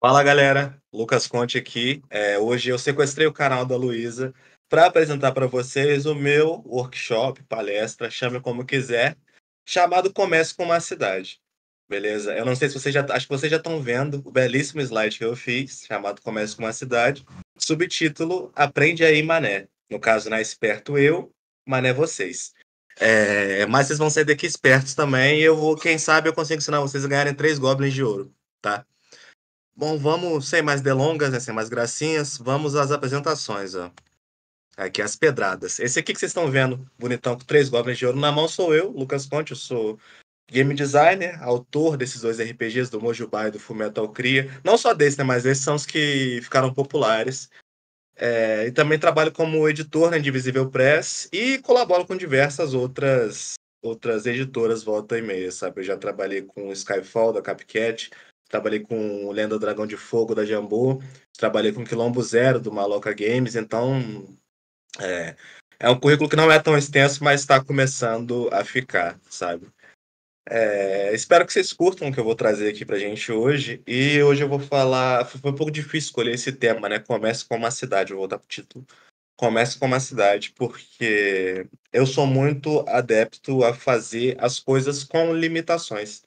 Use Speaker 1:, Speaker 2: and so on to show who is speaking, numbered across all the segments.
Speaker 1: Fala galera, Lucas Conte aqui. É, hoje eu sequestrei o canal da Luísa para apresentar para vocês o meu workshop, palestra, chame como quiser, chamado Comece com uma Cidade. Beleza? Eu não sei se vocês já. Acho que vocês já estão vendo o belíssimo slide que eu fiz, chamado Comece com uma Cidade. Subtítulo Aprende aí, Mané. No caso, na né, Esperto Eu, Mané Vocês. É, mas vocês vão sair daqui espertos também e eu vou, quem sabe, eu consigo ensinar vocês a ganharem três goblins de ouro, tá? Bom, vamos sem mais delongas, né, sem mais gracinhas, vamos às apresentações. Ó. Aqui as pedradas. Esse aqui que vocês estão vendo, bonitão, com três goblins de ouro na mão, sou eu, Lucas Ponte, eu sou game designer, autor desses dois RPGs, do Mojubá e do Fullmetal Cria. Não só desse, né, mas esses são os que ficaram populares. É, e também trabalho como editor na Indivisível Press e colaboro com diversas outras outras editoras volta e meia, sabe? Eu já trabalhei com Skyfall, da Capcat, trabalhei com Lenda Dragão de Fogo da Jambu, trabalhei com Quilombo Zero do Maloca Games, então é, é um currículo que não é tão extenso, mas está começando a ficar, sabe? É, espero que vocês curtam o que eu vou trazer aqui pra gente hoje. E hoje eu vou falar. Foi um pouco difícil escolher esse tema, né? Começa com uma cidade, eu vou voltar pro título. Começa com uma cidade, porque eu sou muito adepto a fazer as coisas com limitações.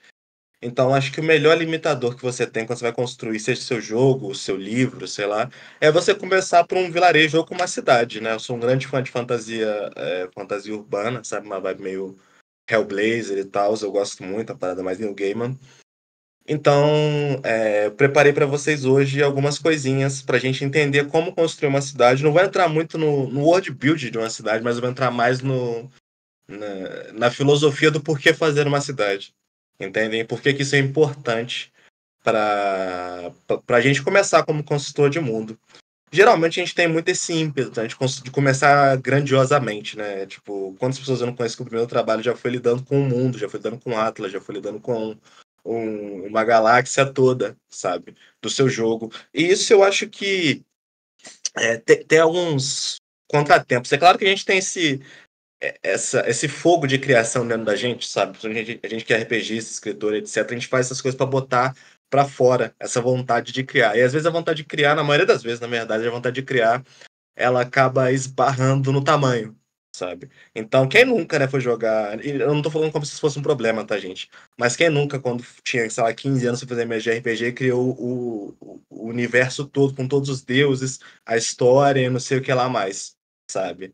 Speaker 1: Então, acho que o melhor limitador que você tem quando você vai construir, seja seu jogo, seu livro, sei lá, é você começar por um vilarejo ou com uma cidade, né? Eu sou um grande fã de fantasia, é, fantasia urbana, sabe? Uma vibe meio Hellblazer e tal, eu gosto muito, a parada mais New Gaiman. Então, é, preparei para vocês hoje algumas coisinhas para a gente entender como construir uma cidade. Não vai entrar muito no, no world build de uma cidade, mas vai entrar mais no, na, na filosofia do porquê fazer uma cidade. Entendem? Por que, que isso é importante para a gente começar como consultor de mundo? Geralmente a gente tem muito esse ímpeto né, de, começar grandiosamente, né? Tipo, quantas pessoas eu não conheço que o primeiro trabalho já foi lidando com o mundo, já foi lidando com Atlas, já foi lidando com um, uma galáxia toda, sabe? Do seu jogo. E isso eu acho que é, tem, tem alguns contratempos. É claro que a gente tem esse, é, essa, esse fogo de criação dentro da gente, sabe? Então, a gente, a gente que é RPGista, escritor, etc., a gente faz essas coisas para botar para fora essa vontade de criar. E às vezes a vontade de criar, na maioria das vezes, na verdade, a vontade de criar, ela acaba esbarrando no tamanho, sabe? Então, quem nunca, né, foi jogar. Eu não tô falando como se isso fosse um problema, tá, gente? Mas quem nunca, quando tinha, sei lá, 15 anos, foi fazer RPG, criou o, o, o universo todo, com todos os deuses, a história, não sei o que lá mais, sabe?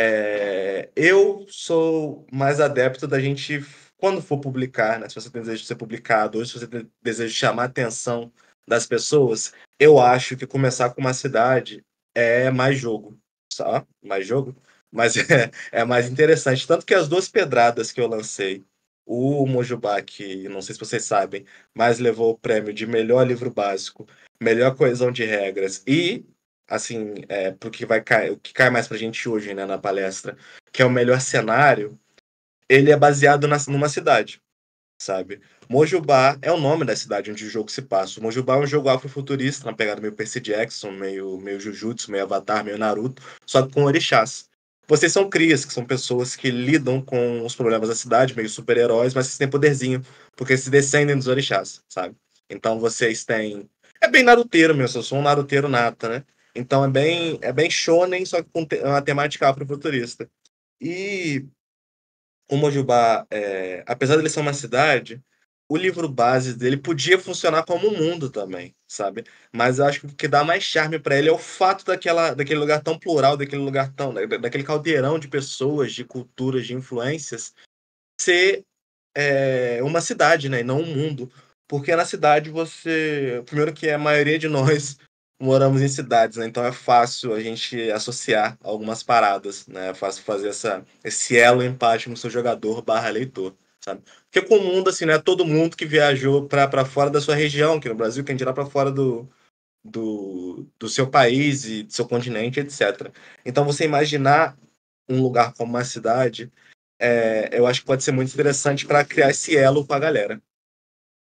Speaker 1: É, eu sou mais adepto da gente, quando for publicar, né, se você tem desejo de ser publicado, ou se você tem desejo de chamar a atenção das pessoas, eu acho que começar com uma cidade é mais jogo, tá? Mais jogo, mas é, é mais interessante. Tanto que as duas pedradas que eu lancei, o Mojubá, que não sei se vocês sabem, mas levou o prêmio de melhor livro básico, melhor coesão de regras e assim, é, pro que vai cair, o que cai mais pra gente hoje, né, na palestra, que é o melhor cenário, ele é baseado na, numa cidade, sabe? Mojubá é o nome da cidade onde o jogo se passa. O Mojubá é um jogo afrofuturista, na pegada meio Percy Jackson, meio, meio Jujutsu, meio Avatar, meio Naruto, só com orixás. Vocês são crias, que são pessoas que lidam com os problemas da cidade, meio super-heróis, mas vocês têm poderzinho, porque se descendem dos orixás, sabe? Então vocês têm... É bem naruteiro mesmo, eu sou um naruteiro nata, né? Então é bem, é bem shonen, só que com uma temática afrofuturista. E o Mojubá, é, apesar ele ser uma cidade, o livro base dele podia funcionar como um mundo também, sabe? Mas eu acho que o que dá mais charme para ele é o fato daquela, daquele lugar tão plural, daquele lugar tão. daquele caldeirão de pessoas, de culturas, de influências, ser é, uma cidade, né? E não um mundo. Porque na cidade você. Primeiro que a maioria de nós moramos em cidades, né? Então é fácil a gente associar algumas paradas, né? É fácil fazer essa, esse elo empático no seu jogador barra leitor, sabe? Porque com o mundo, assim, né? Todo mundo que viajou para fora da sua região, aqui no Brasil, quem dirá para fora do, do, do seu país e do seu continente, etc. Então você imaginar um lugar como uma cidade, é, eu acho que pode ser muito interessante para criar esse elo com a galera.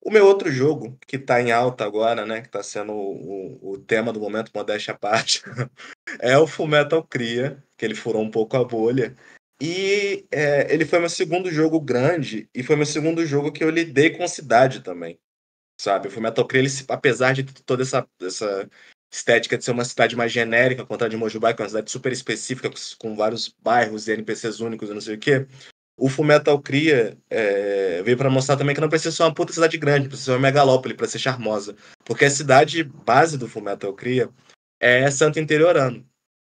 Speaker 1: O meu outro jogo, que está em alta agora, né? Que está sendo o, o, tema do momento, modéstia à parte, é o Fullmetal Cria, que ele furou um pouco a bolha. E é, ele foi meu segundo jogo grande, e foi meu segundo jogo que eu lidei com cidade também. Sabe? O Fullmetal Cria, ele, apesar de toda essa, essa estética de ser uma cidade mais genérica, contra contrário de Mojubá, que é uma cidade super específica, com vários bairros e NPCs únicos e não sei o quê, o Fullmetal Cria é, veio para mostrar também que não precisa ser uma puta cidade grande, precisa ser uma megalópole para ser charmosa. Porque a cidade base do Fullmetal Cria é Santo Interiorano,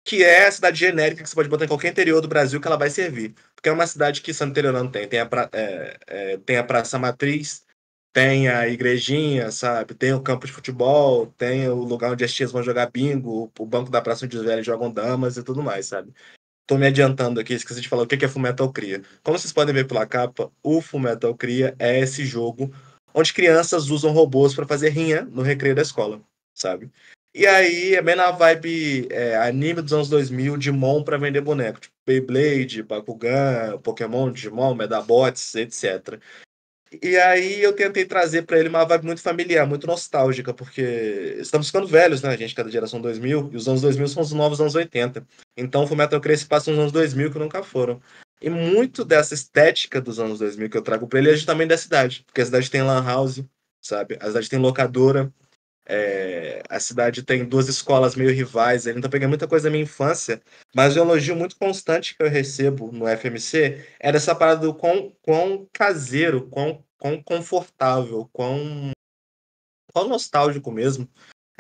Speaker 1: que é a cidade genérica que você pode botar em qualquer interior do Brasil que ela vai servir. Porque é uma cidade que Santo Interiorano tem. Tem a, pra, é, é, tem a Praça Matriz, tem a igrejinha, sabe? Tem o campo de futebol, tem o lugar onde as tias vão jogar bingo, o banco da praça onde os velhos jogam damas e tudo mais, sabe? Tô me adiantando aqui, esqueci de falar o que é Fullmetal Cria. Como vocês podem ver pela capa, o Fullmetal Cria é esse jogo onde crianças usam robôs para fazer rinha no recreio da escola, sabe? E aí é bem na vibe é, anime dos anos 2000, Digimon para vender boneco, tipo Beyblade, Bakugan, Pokémon, Digimon, Medabots, etc. E aí eu tentei trazer para ele uma vibe muito familiar, muito nostálgica, porque estamos ficando velhos, né, gente, cada geração 2000, e os anos 2000 são os novos anos 80. Então o Fullmetal Crazy passa nos anos 2000 que nunca foram. E muito dessa estética dos anos 2000 que eu trago para ele é justamente da cidade, porque a cidade tem lan house, sabe? A cidade tem locadora, é, a cidade tem duas escolas meio rivais ainda, então peguei muita coisa da minha infância, mas o elogio muito constante que eu recebo no FMC era é essa parada do quão, quão caseiro, quão, quão confortável, quão, quão nostálgico mesmo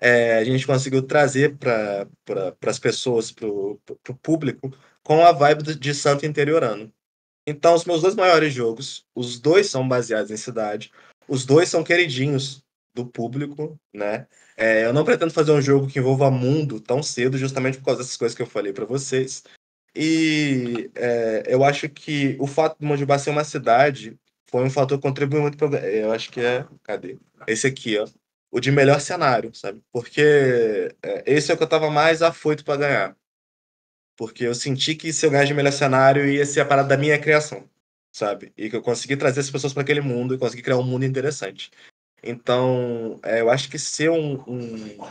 Speaker 1: é, a gente conseguiu trazer para pra as pessoas, para o público, com a vibe de Santo Interiorano. Então, os meus dois maiores jogos, os dois são baseados em cidade, os dois são queridinhos do público, né? É, eu não pretendo fazer um jogo que envolva mundo tão cedo, justamente por causa dessas coisas que eu falei para vocês. E é, eu acho que o fato de Mojibá ser uma cidade foi um fator que contribuiu muito para. Eu acho que é. Cadê? Esse aqui, ó. O de melhor cenário, sabe? Porque é, esse é o que eu tava mais afoito para ganhar. Porque eu senti que se eu ganhasse de melhor cenário ia ser a parada da minha criação, sabe? E que eu consegui trazer as pessoas para aquele mundo e consegui criar um mundo interessante. Então, é, eu acho que ser um, um,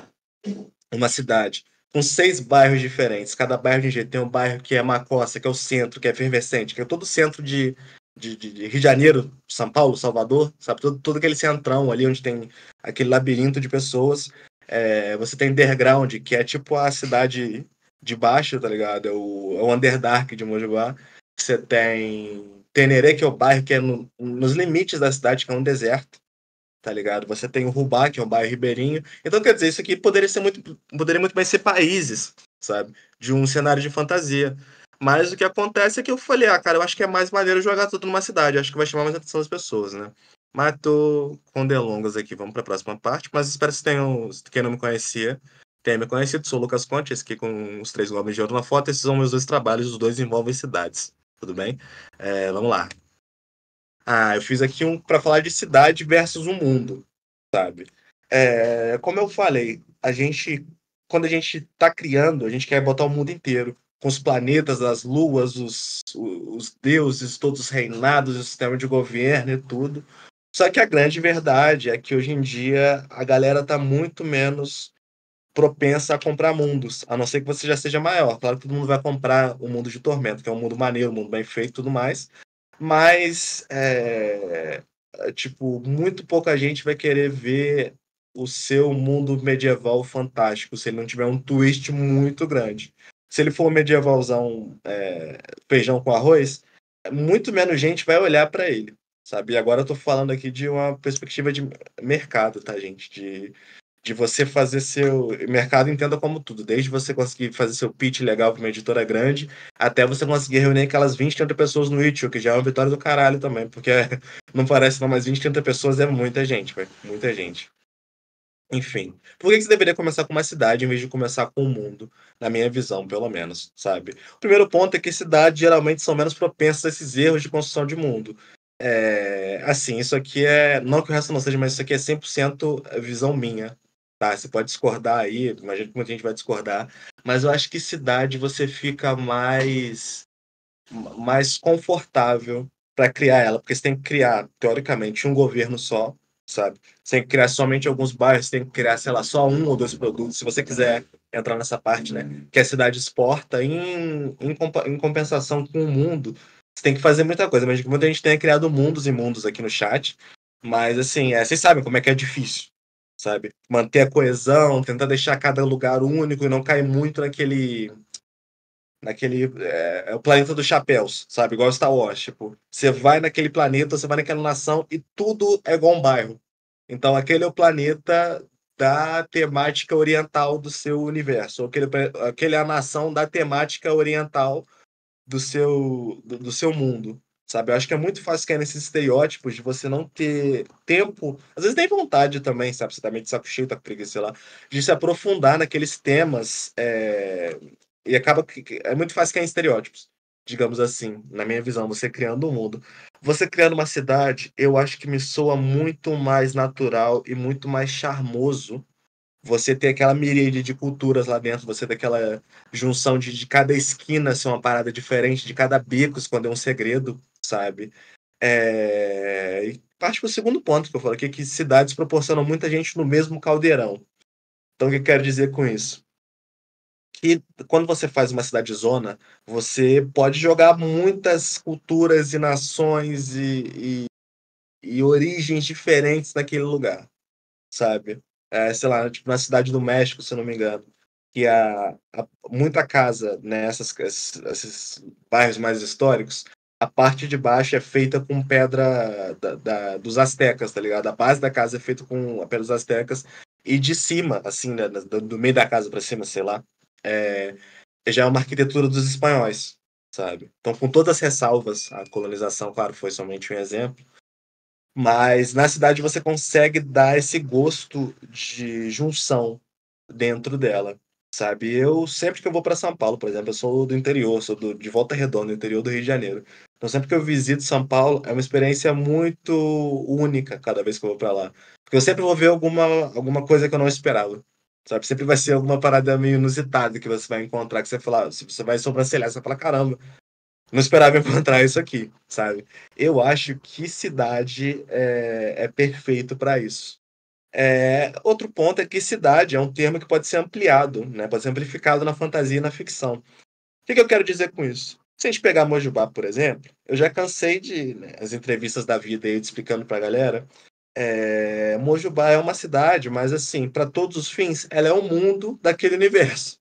Speaker 1: uma cidade com seis bairros diferentes, cada bairro de jeito, tem um bairro que é Macossa, que é o centro, que é efervescente, que é todo o centro de, de, de, de, Rio de Janeiro, São Paulo, Salvador, sabe? Todo, todo aquele centrão ali onde tem aquele labirinto de pessoas. É, você tem Underground, que é tipo a cidade de baixo, tá ligado? É o, é o Underdark de Mojubá. Você tem Teneré, que é o bairro que é no, nos limites da cidade, que é um deserto tá ligado? Você tem o Rubá, que é um bairro ribeirinho. Então, quer dizer, isso aqui poderia ser muito, poderia muito bem ser países, sabe? De um cenário de fantasia. Mas o que acontece é que eu falei, ah, cara, eu acho que é mais maneiro jogar tudo numa cidade, eu acho que vai chamar mais atenção das pessoas, né? Mas tô com delongas aqui, vamos para a próxima parte, mas espero que tenham, quem não me conhecia, tenha me conhecido, sou o Lucas Conte, esse aqui com os três Globos de Ouro na foto, esses são meus dois trabalhos, os dois envolvem cidades, tudo bem? É, vamos lá. Ah, eu fiz aqui um para falar de cidade versus o mundo, sabe? É, como eu falei, a gente, quando a gente está criando, a gente quer botar o mundo inteiro, com os planetas, as luas, os, os deuses, todos os reinados, o sistema de governo e tudo. Só que a grande verdade é que hoje em dia a galera está muito menos propensa a comprar mundos, a não ser que você já seja maior. Claro que todo mundo vai comprar o mundo de Tormento, que é um mundo maneiro, um mundo bem feito e tudo mais mas é, tipo, muito pouca gente vai querer ver o seu mundo medieval fantástico se ele não tiver um twist muito grande. Se ele for medievalzão é, feijão com arroz, muito menos gente vai olhar para ele, sabe? E agora eu tô falando aqui de uma perspectiva de mercado, tá, gente? De de você fazer seu mercado entenda como tudo, desde você conseguir fazer seu pitch legal para uma editora grande, até você conseguir reunir aquelas 20, 30 pessoas no itch, que já é uma vitória do caralho também, porque não parece não, mas 20, 30 pessoas é muita gente, velho, muita gente. Enfim, por que você deveria começar com uma cidade em vez de começar com o mundo, na minha visão, pelo menos, sabe? O primeiro ponto é que cidades geralmente são menos propensas a esses erros de construção de mundo. É, assim, isso aqui é. Não que o resto não seja, mas isso aqui é 100% visão minha, Tá, você pode discordar aí, imagino que muita gente vai discordar, mas eu acho que cidade você fica mais mais confortável para criar ela, porque você tem que criar, teoricamente, um governo só, sabe? Você tem que criar somente alguns bairros, você tem que criar, sei lá, só um ou dois produtos, se você quiser entrar nessa parte, né? Que a cidade exporta em, em, em compensação com o mundo. Você tem que fazer muita coisa, mas muita gente tem criado mundos e mundos aqui no chat, mas assim, é, vocês sabem como é que é difícil sabe? Manter a coesão, tentar deixar cada lugar único e não cair muito naquele naquele é, é, o planeta dos chapéus, sabe? Igual Star Wars, tipo, você vai naquele planeta, você vai naquela nação e tudo é igual um bairro. Então aquele é o planeta da temática oriental do seu universo, aquele, aquele é a nação da temática oriental do seu do, do seu mundo, Sabe? Eu acho que é muito fácil cair nesses estereótipos de você não ter tempo, às vezes nem vontade também, sabe? Você tá meio de saco cheio, tá com preguiça, sei lá, de se aprofundar naqueles temas é... e acaba que é muito fácil cair em estereótipos digamos assim, na minha visão, você criando um mundo. Você criando uma cidade, eu acho que me soa muito mais natural e muito mais charmoso você ter aquela miríade de culturas lá dentro, você ter aquela junção de, de cada esquina ser uma parada diferente, de cada bico esconder é um segredo, sabe? É... E parte para o segundo ponto que eu falo aqui, que cidades proporcionam muita gente no mesmo caldeirão. Então, o que eu quero dizer com isso? que quando você faz uma cidade zona, você pode jogar muitas culturas e nações e, e, e origens diferentes naquele lugar, sabe? É, sei lá, tipo na cidade do México, se não me engano, que há muita casa nessas né, esses bairros mais históricos a parte de baixo é feita com pedra da, da, dos astecas, tá ligado? A base da casa é feita com a pedra dos astecas e de cima, assim, né, do, do, meio da casa para cima, sei lá, é, já é uma arquitetura dos espanhóis, sabe? Então, com todas as ressalvas, a colonização, claro, foi somente um exemplo, mas na cidade você consegue dar esse gosto de junção dentro dela sabe? Eu sempre que eu vou para São Paulo, por exemplo, eu sou do interior, sou do, de Volta Redonda, interior do Rio de Janeiro. Então sempre que eu visito São Paulo, é uma experiência muito única cada vez que eu vou para lá, porque eu sempre vou ver alguma alguma coisa que eu não esperava. Sabe, sempre vai ser alguma parada meio inusitada que você vai encontrar, que você falar, se você vai sobrancelhar, você fala, caramba, não esperava encontrar isso aqui, sabe? Eu acho que cidade é, é perfeito para isso, é, outro ponto é que cidade é um termo que pode ser ampliado, né? pode ser amplificado na fantasia e na ficção. O que, que eu quero dizer com isso? Se a gente pegar Mojubá, por exemplo, eu já cansei de né, as entrevistas da vida aí explicando para a galera. É, Mojubá é uma cidade, mas assim, para todos os fins, ela é um mundo daquele universo,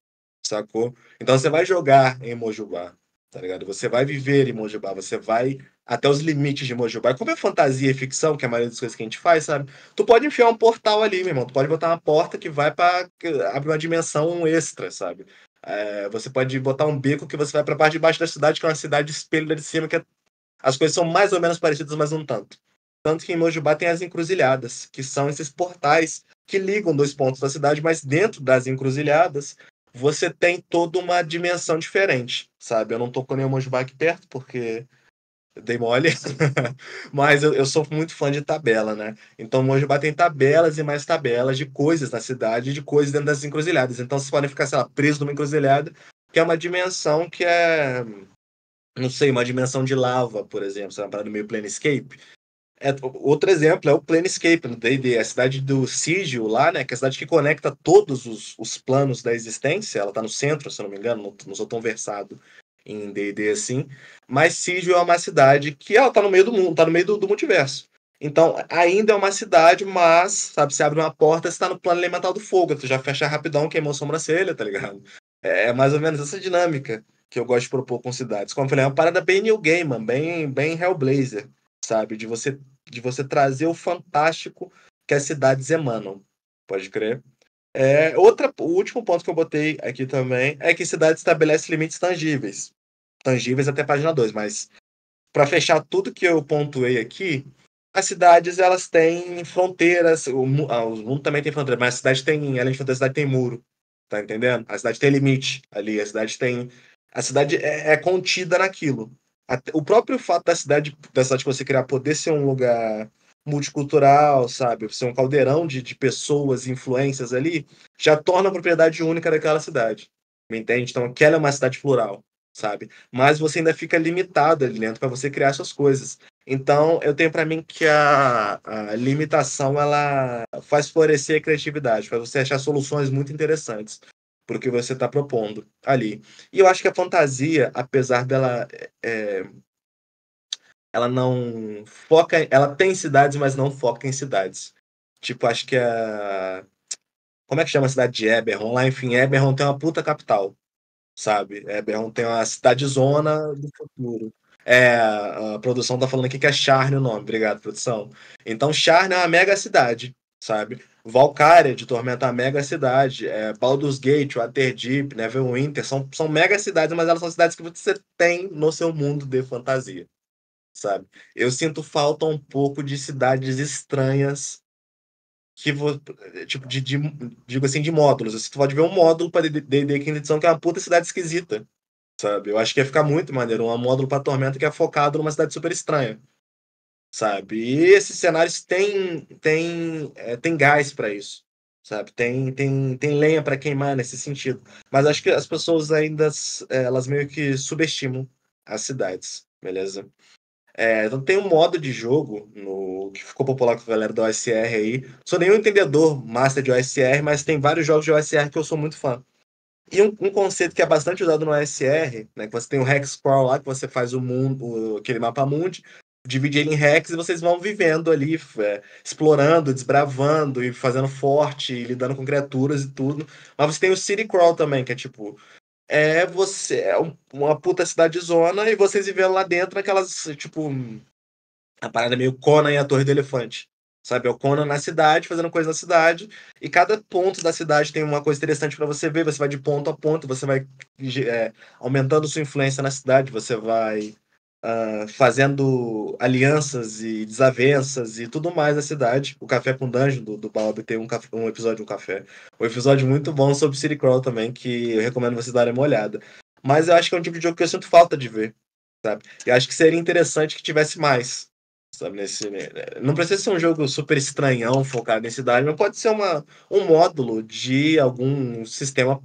Speaker 1: sacou? Então você vai jogar em Mojubá, tá ligado? Você vai viver em Mojubá, você vai até os limites de Mojubá. Como é fantasia e ficção, que é a maioria das coisas que a gente faz, sabe? Tu pode enfiar um portal ali, meu irmão. Tu pode botar uma porta que vai para abrir uma dimensão extra, sabe? É, você pode botar um beco que você vai para parte de baixo da cidade, que é uma cidade de espelho lá de cima, que é... as coisas são mais ou menos parecidas, mas um tanto. Tanto que em Mojubá tem as encruzilhadas, que são esses portais que ligam dois pontos da cidade, mas dentro das encruzilhadas você tem toda uma dimensão diferente, sabe? Eu não tô com nenhum Mojubá aqui perto, porque dei mole, mas eu, eu, sou muito fã de tabela, né? Então hoje tem tabelas e mais tabelas de coisas na cidade, de coisas dentro das encruzilhadas. Então vocês podem ficar, sei lá, preso numa encruzilhada, que é uma dimensão que é, não sei, uma dimensão de lava, por exemplo, sei lá, para meio planescape. É, outro exemplo é o Planescape no D&D, é a cidade do Sigil lá, né, que é a cidade que conecta todos os, os planos da existência, ela está no centro, se não me engano, não, não sou tão versado em D&D assim, mas Sigil é uma cidade que ela tá no meio do mundo, tá no meio do, do multiverso. Então, ainda é uma cidade, mas, sabe, você abre uma porta, você tá no plano elemental do fogo, tu já fecha rapidão, queimou sobrancelha, tá ligado? É, é mais ou menos essa dinâmica que eu gosto de propor com cidades. Como eu falei, é uma parada bem New Game, bem, bem Hellblazer, sabe? De você, de você trazer o fantástico que as cidades emanam, pode crer? É, outra, o último ponto que eu botei aqui também é que cidade estabelece limites tangíveis tangíveis até a página 2, mas para fechar tudo que eu pontuei aqui, as cidades elas têm fronteiras, o, ah, o mundo também tem fronteiras, mas a cidade tem, além de fronteira, a cidade tem muro, tá entendendo? A cidade tem limite ali, a cidade tem, a cidade é, é contida naquilo. O próprio fato da cidade, da cidade que você criar poder ser um lugar multicultural, sabe? Ser um caldeirão de, de pessoas, influências ali, já torna a propriedade única daquela cidade. Me entende? Então, aquela é uma cidade plural sabe? Mas você ainda fica limitado ali dentro para você criar suas coisas. Então, eu tenho para mim que a, a, limitação ela faz florescer a criatividade, faz você achar soluções muito interessantes para o que você está propondo ali. E eu acho que a fantasia, apesar dela é, é, ela não foca, ela tem cidades, mas não foca em cidades. Tipo, acho que a como é que chama a cidade de Eberron? Lá, enfim, Eberron tem uma puta capital sabe? Eberron é, é tem uma cidade zona do futuro. É, a produção tá falando aqui que é Charne o nome. Obrigado, produção. Então, Charne é uma mega cidade, sabe? Valkyria de Tormenta é uma mega cidade. É, Baldur's Gate, Waterdeep, Neverwinter são, são mega cidades, mas elas são cidades que você tem no seu mundo de fantasia, sabe? Eu sinto falta um pouco de cidades estranhas que tipo de, de, digo assim de módulos. Você assim, tu pode ver um módulo para D&D quinta edição que é uma puta cidade esquisita, sabe? Eu acho que ia ficar muito maneiro um módulo para Tormenta que é focado numa cidade super estranha, sabe? E esses cenários têm tem é, tem gás para isso, sabe? Tem tem tem lenha para queimar nesse sentido. Mas acho que as pessoas ainda elas meio que subestimam as cidades, beleza? É, então tem um modo de jogo no, que ficou popular com a galera do OSR aí. Sou nenhum entendedor master de OSR, mas tem vários jogos de OSR que eu sou muito fã. E um, um conceito que é bastante usado no OSR, né, que você tem o hex crawl lá, que você faz o mundo, aquele mapa mundi, divide ele em Hex e vocês vão vivendo ali, é, explorando, desbravando e fazendo forte, e lidando com criaturas e tudo. Mas você tem o City Crawl também, que é tipo, é você é uma puta cidade zona e vocês vivem lá dentro naquelas tipo, a parada meio Conan e a Torre do Elefante. Sabe, é o Conan na cidade, fazendo coisa na cidade, e cada ponto da cidade tem uma coisa interessante para você ver. Você vai de ponto a ponto, você vai é, aumentando sua influência na cidade, você vai uh, fazendo alianças e desavenças e tudo mais na cidade. O Café com Dungeon do, do Bob tem um, um episódio, um café. Um episódio muito bom sobre City Crawl também, que eu recomendo vocês darem uma olhada. Mas eu acho que é um tipo de jogo que eu sinto falta de ver, sabe? E acho que seria interessante que tivesse mais, sabe? Nesse, né, né, não precisa ser um jogo super estranhão, focado em cidade, mas pode ser uma, um módulo de algum sistema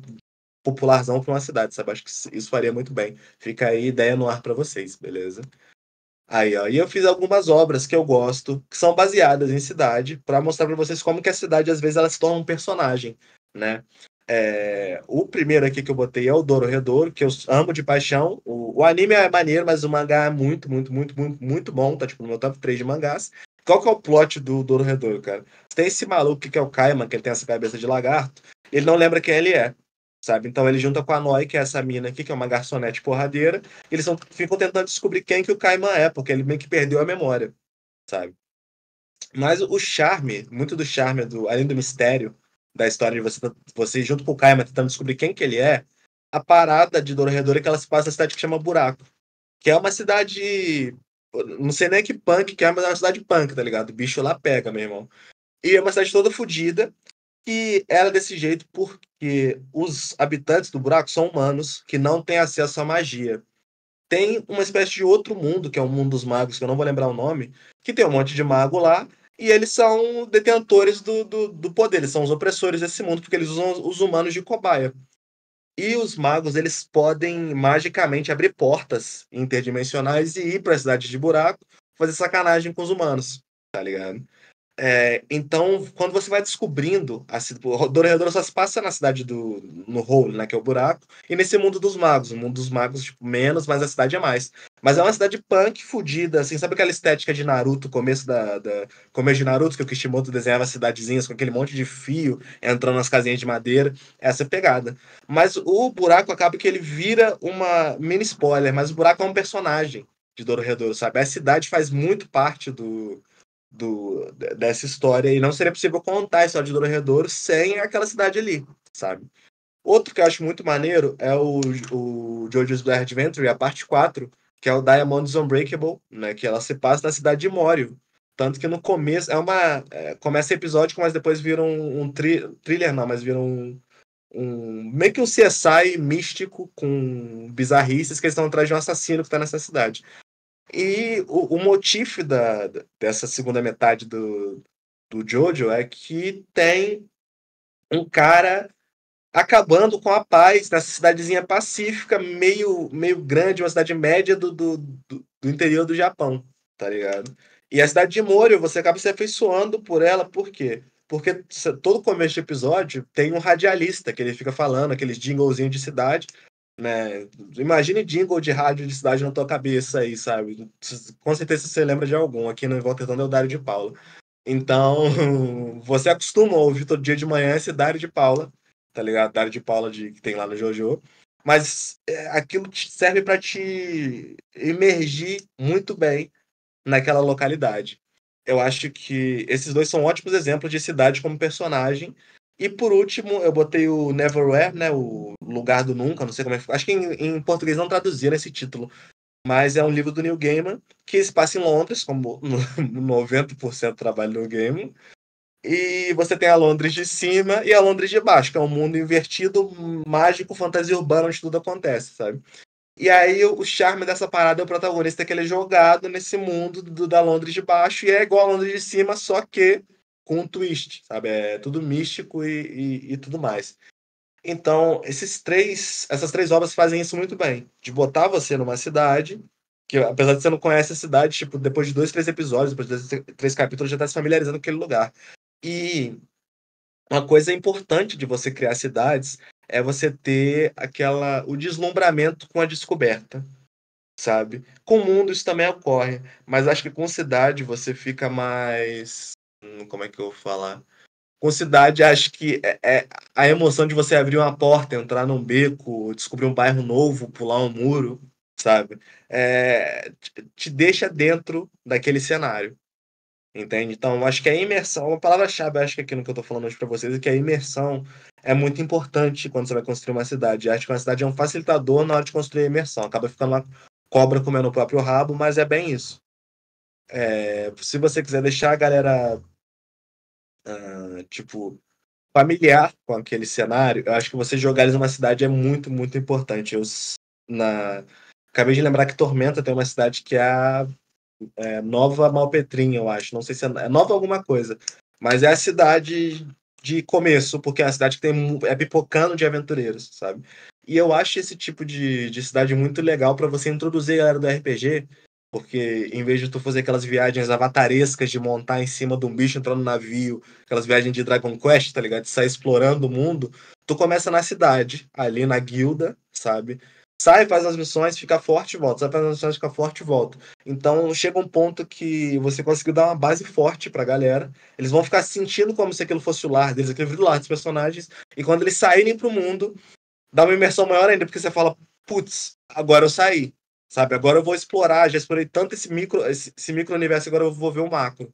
Speaker 1: popularzão para uma cidade, sabe? Acho que isso faria muito bem. Fica aí ideia no ar para vocês, beleza? Aí, ó. E eu fiz algumas obras que eu gosto, que são baseadas em cidade, para mostrar para vocês como que a cidade, às vezes, ela se torna um personagem, né? É, o primeiro aqui que eu botei é o Doro Redouro, que eu amo de paixão. O, o, anime é maneiro, mas o mangá é muito, muito, muito, muito, muito bom. Tá tipo no meu top 3 de mangás. Qual que é o plot do Doro Redouro, cara? Tem esse maluco que é o Kaiman, que ele tem essa cabeça de lagarto. Ele não lembra quem ele é sabe? Então ele junta com a Noi, que é essa mina aqui, que é uma garçonete porradeira, e eles são, ficam tentando descobrir quem que o Kaiman é, porque ele meio que perdeu a memória, sabe? Mas o charme, muito do charme, do, além do mistério da história de você, tá, você junto com o Kaiman tentando descobrir quem que ele é, a parada de Dorohedora é que ela se passa na cidade que chama Buraco, que é uma cidade... Não sei nem que punk que é, mas é uma cidade punk, tá ligado? O bicho lá pega, meu irmão. E é uma cidade toda fodida, que ela é desse jeito porque os habitantes do buraco são humanos que não têm acesso à magia. Tem uma espécie de outro mundo, que é o mundo dos magos, que eu não vou lembrar o nome, que tem um monte de mago lá, e eles são detentores do, do, do poder, eles são os opressores desse mundo, porque eles usam os humanos de cobaia. E os magos, eles podem magicamente abrir portas interdimensionais e ir para a cidade de buraco, fazer sacanagem com os humanos, tá ligado? É, então, quando você vai descobrindo, a, o só se passa na cidade do no Hole, né, que é o buraco, e nesse mundo dos magos, o mundo dos magos tipo menos, mas a cidade é mais. Mas é uma cidade punk fodida, assim, sabe aquela estética de Naruto, começo da, da começo de Naruto que o Kishimoto desenhava cidadezinhas com aquele monte de fio entrando nas casinhas de madeira, essa é pegada. Mas o buraco acaba que ele vira uma mini spoiler, mas o buraco é um personagem de Dorohedoro, sabe? A cidade faz muito parte do do, dessa história. E não seria possível contar a história de Dorohedoro sem aquela cidade ali, sabe? Outro que eu acho muito maneiro é o, o Jojo's Blair Adventure, a parte 4, que é o Diamonds Unbreakable, né? Que ela se passa na cidade de Mório. Tanto que no começo, é uma... É, começa episódico mas depois vira um, um tri, thriller, não, mas vira um, um... Meio que um CSI místico com bizarrices que eles estão atrás de um assassino que está nessa cidade. E o, o motivo da, dessa segunda metade do, do Jojo é que tem um cara acabando com a paz nessa cidadezinha pacífica, meio, meio grande, uma cidade média do, do, do, do interior do Japão, tá ligado? E a cidade de Morio, você acaba se afeiçoando por ela, por quê? Porque todo começo de episódio tem um radialista que ele fica falando, aqueles jinglezinhos de cidade, né? Imagine jingle de rádio de cidade na tua cabeça aí, sabe? Com certeza você lembra de algum. Aqui no Volta Redonda é o Dário de Paula. Então, você acostuma ouvir todo dia de manhã esse Dário de Paula, tá ligado? Dário de Paula de, que tem lá no JoJo. Mas é, aquilo serve para te emergir muito bem naquela localidade. Eu acho que esses dois são ótimos exemplos de cidade como personagem e por último, eu botei o Neverwhere, né? O Lugar do Nunca, não sei como é que Acho que em, em, português não traduziram esse título. Mas é um livro do Neil Gaiman que se passa em Londres, como 90% do trabalho do Gaiman. E você tem a Londres de cima e a Londres de baixo, que é um mundo invertido, mágico, fantasia urbana, onde tudo acontece, sabe? E aí o charme dessa parada é o protagonista que ele é jogado nesse mundo do, da Londres de baixo e é igual a Londres de cima, só que com um twist, sabe? É tudo místico e, e, e tudo mais. Então, esses três, essas três obras fazem isso muito bem. De botar você numa cidade, que apesar de você não conhece a cidade, tipo, depois de dois, três episódios, depois de dois, três capítulos, já está se familiarizando com aquele lugar. E uma coisa importante de você criar cidades é você ter aquela o deslumbramento com a descoberta, sabe? Com o mundo isso também ocorre, mas acho que com cidade você fica mais Hum, como é que eu vou falar? Com cidade, acho que é, é a emoção de você abrir uma porta, entrar num beco, descobrir um bairro novo, pular um muro, sabe? É, te deixa dentro daquele cenário. Entende? Então, acho que a imersão, uma palavra-chave, acho que aqui no que eu tô falando hoje para vocês, é que a imersão é muito importante quando você vai construir uma cidade. Acho que uma cidade é um facilitador na hora de construir a imersão. Acaba ficando uma cobra comendo o próprio rabo, mas é bem isso. É, se você quiser deixar a galera uh, tipo, familiar com aquele cenário, eu acho que você jogar eles numa cidade é muito, muito importante. Eu na... acabei de lembrar que Tormenta tem uma cidade que é a é, Nova Malpetrinha, eu acho. Não sei se é... é, Nova alguma coisa. Mas é a cidade de começo, porque é uma cidade que tem é pipocando de aventureiros, sabe? E eu acho esse tipo de, de cidade muito legal para você introduzir a galera do RPG porque em vez de tu fazer aquelas viagens avatarescas de montar em cima de um bicho entrando no navio, aquelas viagens de Dragon Quest, tá ligado? De sair explorando o mundo, tu começa na cidade, ali na guilda, sabe? Sai, faz as missões, fica forte e volta. Sai, faz as missões, fica forte e volta. Então chega um ponto que você conseguiu dar uma base forte pra galera. Eles vão ficar sentindo como se aquilo fosse o lar deles, aquele o lar dos personagens. E quando eles saírem pro mundo, dá uma imersão maior ainda, porque você fala, putz, agora eu saí. Sabe? Agora eu vou explorar, já explorei tanto esse micro, esse, esse micro universo, agora eu vou ver o macro.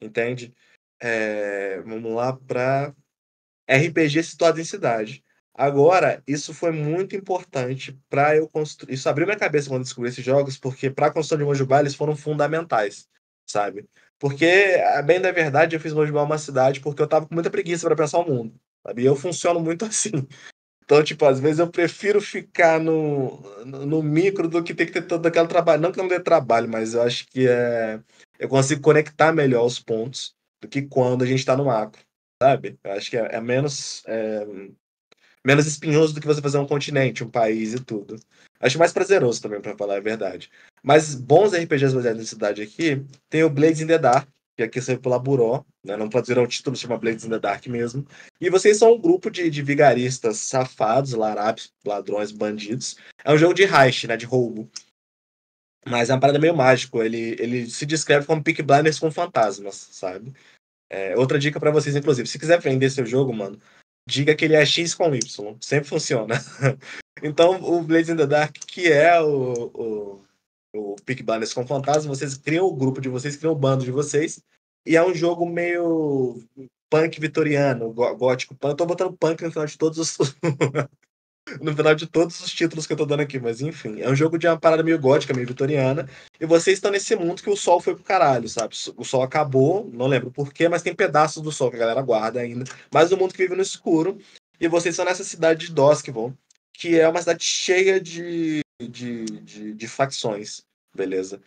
Speaker 1: Entende? É, vamos lá para RPG situado em cidade. Agora, isso foi muito importante para eu construir. Isso abriu minha cabeça quando descobri esses jogos, porque para a construção de Mojubá eles foram fundamentais, sabe? Porque, bem da verdade, eu fiz Mojubá uma cidade porque eu tava com muita preguiça para pensar o mundo, sabe? E eu funciono muito assim. Então, tipo, às vezes eu prefiro ficar no, no micro do que ter que ter todo aquele trabalho. Não que não dê trabalho, mas eu acho que é, eu consigo conectar melhor os pontos do que quando a gente está no macro, sabe? Eu acho que é, é menos é, menos espinhoso do que você fazer um continente, um país e tudo. Acho mais prazeroso também, para falar a verdade. Mas bons RPGs baseados na cidade aqui, tem o Blades in the Dark, que aqui saiu pela Buró, né? não traduziram o título, chama Blades in the Dark mesmo. E vocês são um grupo de, de vigaristas safados, larapes, ladrões, bandidos. É um jogo de heist, né? de roubo. Mas é uma parada meio mágico. Ele, ele se descreve como pick Blinders com fantasmas, sabe? É, outra dica para vocês, inclusive. Se quiser vender seu jogo, mano, diga que ele é X com Y. Sempre funciona. então, o Blades in the Dark, que é o, o o Peak Banners com fantasma, vocês criam o grupo de vocês, criam o bando de vocês, e é um jogo meio punk vitoriano, gótico Estou Eu tô botando punk no final de todos os. no final de todos os títulos que eu tô dando aqui, mas enfim, é um jogo de uma parada meio gótica, meio vitoriana, e vocês estão nesse mundo que o sol foi pro caralho, sabe? O sol acabou, não lembro porquê, mas tem pedaços do sol que a galera guarda ainda, mas o mundo que vive no escuro, e vocês são nessa cidade de Doskvon, que é uma cidade cheia de de, de, de facções, beleza?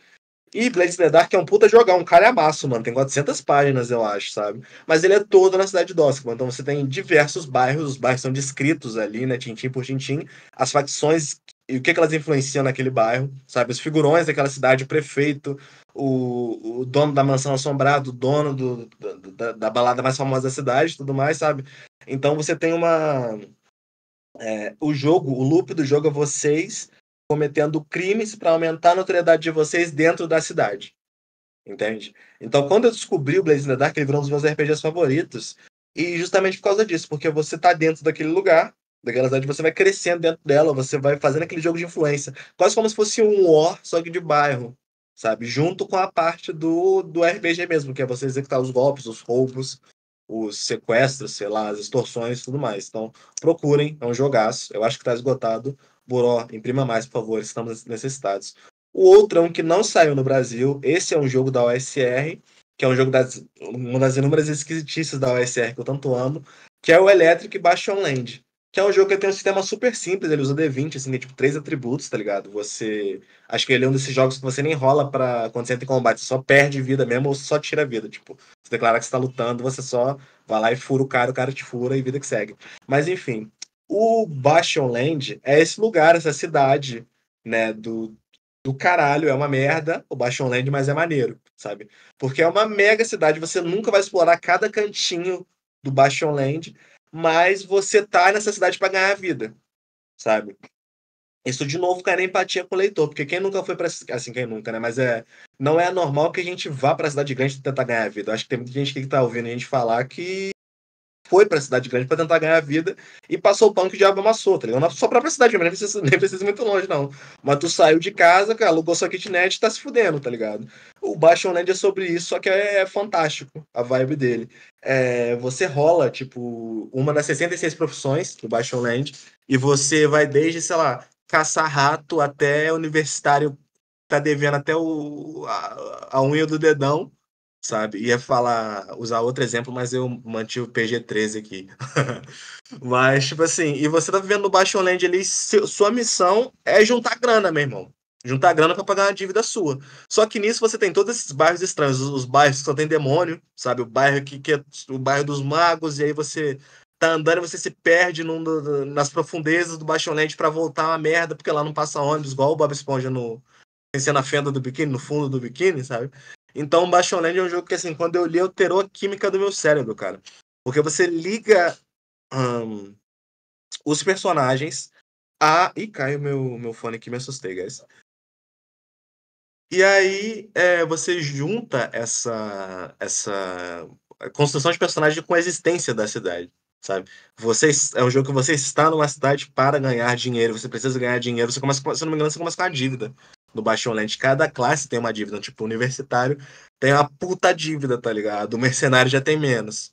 Speaker 1: E Blades in the Dark é um puta jogar, um calhamaço, mano. Tem 400 páginas, eu acho, sabe? Mas ele é todo na cidade de Doskman. Então você tem diversos bairros, os bairros são descritos ali, né? Tintim por tintim. As facções e o que, é que elas influenciam naquele bairro, sabe? Os figurões daquela cidade, o prefeito, o, o dono da mansão assombrada, o dono do, da, da, balada mais famosa da cidade tudo mais, sabe? Então você tem uma. É, o jogo, o loop do jogo é vocês cometendo crimes para aumentar a notoriedade de vocês dentro da cidade. Entende? Então, quando eu descobri o Blaze in the Dark, ele virou um dos meus RPGs favoritos. E justamente por causa disso, porque você tá dentro daquele lugar, daquela cidade, você vai crescendo dentro dela, você vai fazendo aquele jogo de influência. Quase como se fosse um War, só que de bairro, sabe? Junto com a parte do, do RPG mesmo, que é você executar os golpes, os roubos, os sequestros, sei lá, as extorsões e tudo mais. Então, procurem, é um jogaço. Eu acho que tá esgotado, Buró, imprima mais, por favor, estamos necessitados. O outro é um que não saiu no Brasil, esse é um jogo da OSR, que é um jogo das, uma das inúmeras esquisitices da OSR que eu tanto amo, que é o Electric Bastion Land, que é um jogo que tem um sistema super simples, ele usa D20, assim, tem tipo três atributos, tá ligado? Você. Acho que ele é um desses jogos que você nem rola pra quando você entra em combate, você só perde vida mesmo ou só tira vida. Tipo, você declara que você tá lutando, você só vai lá e fura o cara, o cara te fura e vida que segue. Mas enfim, o Bastion Land é esse lugar, essa cidade, né, do, do caralho, é uma merda, o Bastion Land, mas é maneiro, sabe? Porque é uma mega cidade, você nunca vai explorar cada cantinho do Bastion Land, mas você tá nessa cidade para ganhar vida, sabe? Isso de novo cai na empatia com o leitor, porque quem nunca foi para assim, quem nunca, né? Mas é não é normal que a gente vá para cidade grande tentar ganhar vida. acho que tem muita gente que tá ouvindo a gente falar que foi para cidade grande para tentar ganhar vida e passou o pão que o diabo amassou, tá ligado? Na sua própria cidade, mas nem precisa, nem precisa ir muito longe, não. Mas tu saiu de casa, cara, alugou sua kitnet e tá se fudendo, tá ligado? O land é sobre isso, só que é, é fantástico a vibe dele. É, você rola, tipo, uma das 66 profissões do land e você vai desde, sei lá, caçar rato até universitário tá devendo até o, a, a unha do dedão sabe? Ia falar, usar outro exemplo, mas eu mantive o PG-13 aqui. mas, tipo assim, e você tá vivendo no baixo Land ali, seu, sua missão é juntar grana, meu irmão. Juntar grana para pagar uma dívida sua. Só que nisso você tem todos esses bairros estranhos, os, os bairros que só tem demônio, sabe? O bairro que, que é o bairro dos magos, e aí você tá andando e você se perde num, do, nas profundezas do baixo Land para voltar uma merda, porque lá não passa ônibus, igual o Bob Esponja no, sem ser fenda do biquíni, no fundo do biquíni, sabe? Então, Bastion Land é um jogo que, assim, quando eu li, alterou a química do meu cérebro, cara. Porque você liga um, os personagens a. Ih, o meu, meu fone aqui, me assustei, guys. E aí é, você junta essa, essa construção de personagem com a existência da cidade, sabe? Você, é um jogo que você está numa cidade para ganhar dinheiro, você precisa ganhar dinheiro, você começa, se não me engano, você começa com a dívida no Baixão Land, cada classe tem uma dívida. Tipo, universitário tem uma puta dívida, tá ligado? O mercenário já tem menos,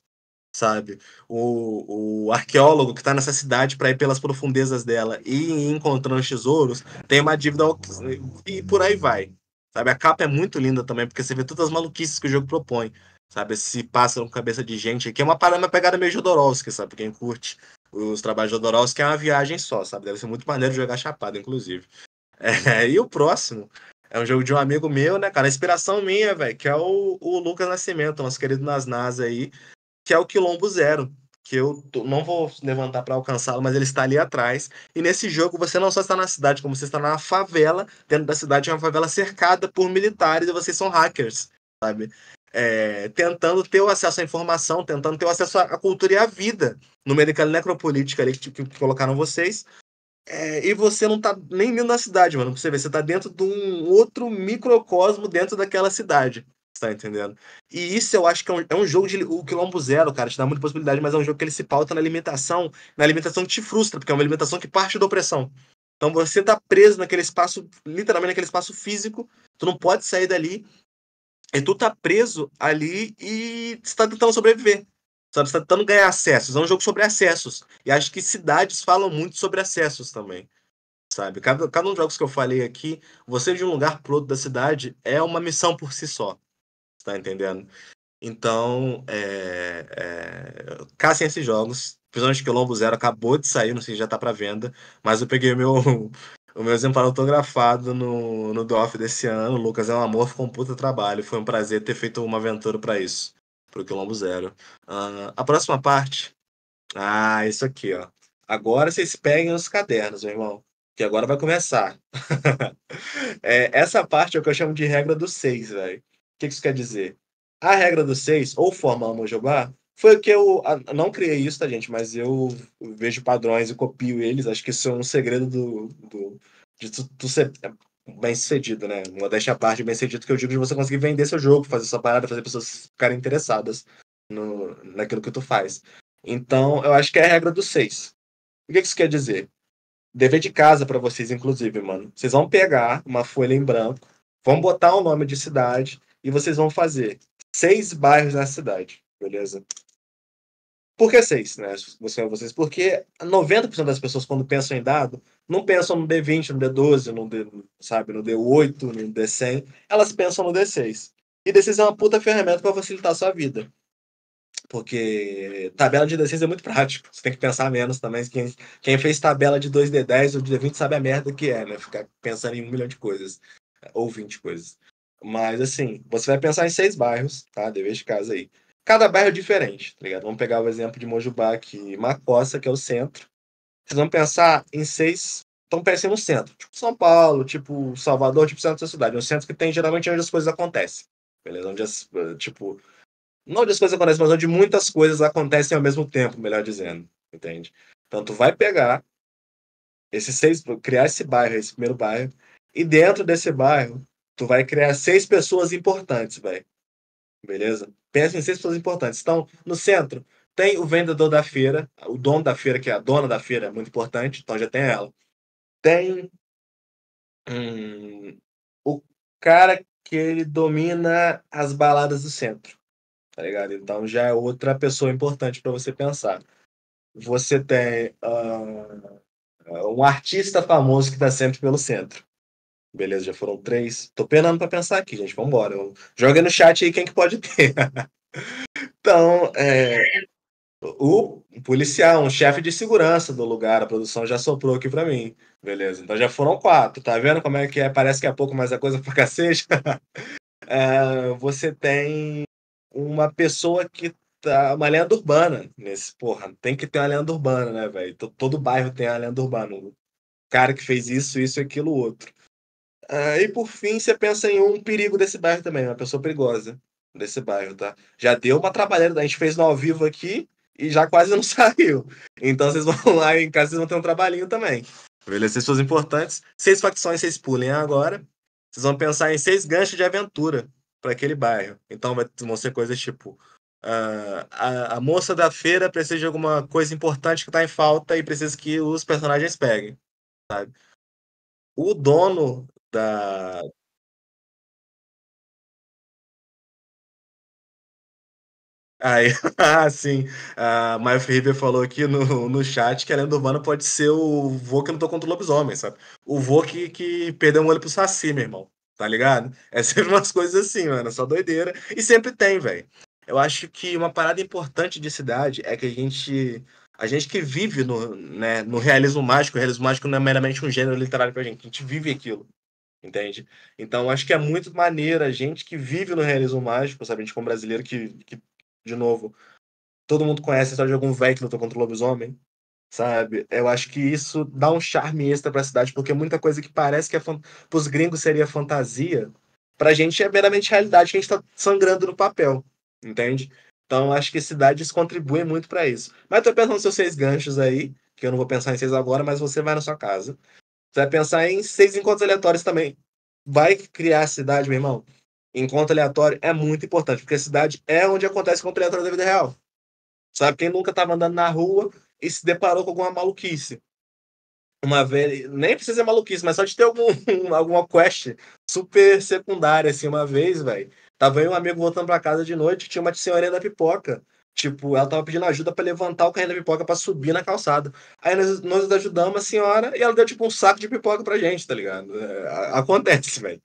Speaker 1: sabe? O, o arqueólogo que tá nessa cidade para ir pelas profundezas dela e encontrando tesouros tem uma dívida e por aí vai. Sabe? A capa é muito linda também, porque você vê todas as maluquices que o jogo propõe. Sabe, esse pássaro com cabeça de gente aqui é uma parada pegada meio Jodorowsky, sabe? Quem curte os trabalhos de Jodorowsky é uma viagem só, sabe? Deve ser muito maneiro jogar chapado, inclusive. É, e o próximo é um jogo de um amigo meu, né, cara? Inspiração minha, velho, que é o, o Lucas Nascimento, nosso querido Nas Nas aí, que é o Quilombo Zero. Que eu tô, não vou levantar para alcançá-lo, mas ele está ali atrás. E nesse jogo você não só está na cidade, como você está na favela. Dentro da cidade é uma favela cercada por militares e vocês são hackers, sabe? É, tentando ter o acesso à informação, tentando ter o acesso à cultura e à vida no meio daquela necropolítica ali que, que, que colocaram vocês. É, e você não tá nem dentro na cidade, mano. Pra você ver, você tá dentro de um outro microcosmo dentro daquela cidade. Tá entendendo? E isso eu acho que é um, é um jogo de. O quilombo zero, cara, te dá muita possibilidade, mas é um jogo que ele se pauta na alimentação. Na alimentação que te frustra, porque é uma alimentação que parte da opressão. Então você tá preso naquele espaço, literalmente naquele espaço físico, tu não pode sair dali. E tu tá preso ali e você tá tentando sobreviver. Sabe, você tentando ganhar acessos. É um jogo sobre acessos. E acho que cidades falam muito sobre acessos também. Sabe? Cada, cada um dos jogos que eu falei aqui, você de um lugar pro outro da cidade é uma missão por si só. Tá entendendo? Então, é, é, caçem esses jogos. que de Lombo Zero acabou de sair, não sei se já tá para venda, mas eu peguei meu, o meu exemplar autografado no, no DOF desse ano. O Lucas é um amor, ficou um puta trabalho. Foi um prazer ter feito uma aventura para isso porque o Quilombo Zero. Uh, a próxima parte. Ah, isso aqui, ó. Agora vocês peguem os cadernos, meu irmão. Que agora vai começar. é, essa parte é o que eu chamo de regra do seis, velho. O que, que isso quer dizer? A regra do seis, ou forma Mojobá, foi o que eu não criei isso, tá, gente? Mas eu vejo padrões e copio eles. Acho que isso é um segredo do, do de tu, tu ser bem sucedido, né? Modéstia à parte, bem sucedido que eu digo de você conseguir vender seu jogo, fazer sua parada, fazer pessoas ficarem interessadas no, naquilo que tu faz. Então, eu acho que é a regra dos seis. O que isso quer dizer? Dever de casa para vocês, inclusive, mano. Vocês vão pegar uma folha em branco, vão botar o um nome de cidade e vocês vão fazer seis bairros na cidade, beleza? Por que seis, né? Vocês, porque 90% das pessoas, quando pensam em dado, não pensam no D20, no D12, no D, sabe, no D8, no D100, elas pensam no D6. E D6 é uma puta ferramenta para facilitar a sua vida. Porque tabela de D6 é muito prático. Você tem que pensar menos também. Quem, quem fez tabela de 2D10 ou de D20 sabe a merda que é, né? Ficar pensando em um milhão de coisas. Ou 20 coisas. Mas, assim, você vai pensar em seis bairros, tá? Dever de casa aí. Cada bairro é diferente, tá ligado? Vamos pegar o exemplo de Mojubá aqui, Macossa, que é o centro vocês vão pensar em seis. Então pensem no centro, tipo São Paulo, tipo Salvador, tipo centro da cidade. É um centro que tem geralmente onde as coisas acontecem. Beleza? Onde as, tipo. Não onde as coisas acontecem, mas onde muitas coisas acontecem ao mesmo tempo, melhor dizendo. Entende? Então tu vai pegar esses seis. criar esse bairro, esse primeiro bairro. E dentro desse bairro, tu vai criar seis pessoas importantes, velho. Beleza? Pensa em seis pessoas importantes. Então, no centro, tem o vendedor da feira, o dono da feira, que é a dona da feira, é muito importante, então já tem ela. Tem hum, o cara que ele domina as baladas do centro, tá ligado? Então já é outra pessoa importante para você pensar. Você tem uh, um artista famoso que tá sempre pelo centro. Beleza, já foram três. Tô penando para pensar aqui, gente. Vambora. Joga no chat aí quem que pode ter. então, é, o policial, um chefe de segurança do lugar, a produção já soprou aqui para mim. Beleza, então já foram quatro, tá vendo como é que é? Parece que é pouco, mas a coisa é pra cacete. é, você tem uma pessoa que tá. Uma lenda urbana nesse. Porra, tem que ter uma lenda urbana, né, velho? Todo bairro tem uma lenda urbana. O cara que fez isso, isso, e aquilo, outro. É, e por fim, você pensa em um perigo desse bairro também, uma pessoa perigosa desse bairro, tá? Já deu uma trabalhada, a gente fez no ao vivo aqui, e já quase não saiu. Então vocês vão lá em casa, vocês vão ter um trabalhinho também. Envelhecer pessoas importantes. Seis facções vocês pulem agora. Vocês vão pensar em seis ganchos de aventura para aquele bairro. Então vai, vão ser coisas tipo. Uh, a, a, moça da feira precisa
Speaker 2: de alguma coisa importante que está em falta e precisa que os personagens peguem, sabe? O dono da, Aí, ah, sim. A ah,
Speaker 1: Maio River falou aqui no, no chat que a lenda urbana pode ser o vô que lutou contra o lobisomem, sabe? O vô que, que perdeu um olho pro Saci, meu irmão. Tá ligado? É sempre umas coisas assim, mano. Só doideira. E sempre tem, velho. Eu acho que uma parada importante de cidade é que a gente. A gente que vive no, né, no realismo mágico, o realismo mágico não é meramente um gênero literário pra gente, a gente vive aquilo entende? Então, acho que é muito maneiro a gente que vive no realismo mágico, sabe? A gente como brasileiro que, que de novo, todo mundo conhece a história de algum velho que lutou contra o lobisomem, sabe? Eu acho que isso dá um charme extra pra cidade, porque é muita coisa que parece que é fan... pros gringos seria fantasia, pra gente é meramente realidade que a gente tá sangrando no papel, entende? Então acho que cidades contribuem muito para isso. Mas tô pensando nos seus seis ganchos aí, que eu não vou pensar em seis agora, mas você vai na sua casa. Você vai pensar em seis encontros aleatórios também. Vai criar a cidade, meu irmão encontro aleatório é muito importante, porque a cidade é onde acontece encontro aleatório da vida real. Sabe, quem nunca estava andando na rua e se deparou com alguma maluquice? Uma vez, nem precisa ser maluquice, mas só de ter algum, alguma quest super secundária, assim, uma vez, velho. Tava eu um amigo voltando para casa de noite, tinha uma senhorinha da pipoca. Tipo, ela tava pedindo ajuda para levantar o carrinho da pipoca para subir na calçada. Aí nós, nós ajudamos a senhora e ela deu, tipo, um saco de pipoca pra gente, tá ligado? É, acontece, velho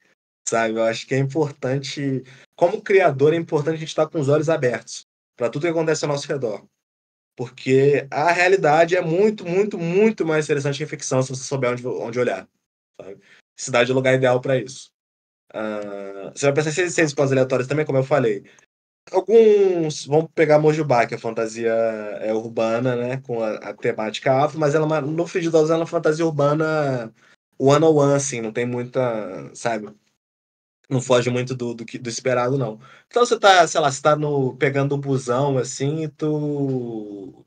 Speaker 1: sabe? Eu acho que é importante, como criador, é importante a gente estar com os olhos abertos para tudo que acontece ao nosso redor. Porque a realidade é muito, muito, muito mais interessante que a ficção se você souber onde, onde olhar. Sabe? Cidade é o lugar ideal para isso. Uh, você vai pensar em seis respostas aleatórios também, como eu falei. Alguns. Vamos pegar Mojubá, que é fantasia é, urbana, né? Com a, a temática afro, mas ela, no Frigidose, ela é uma fantasia urbana one one -on -one, assim, não tem muita. Sabe? não foge muito do, do, do, esperado, não. Então você tá, sei lá, você tá no, pegando um busão assim e tu.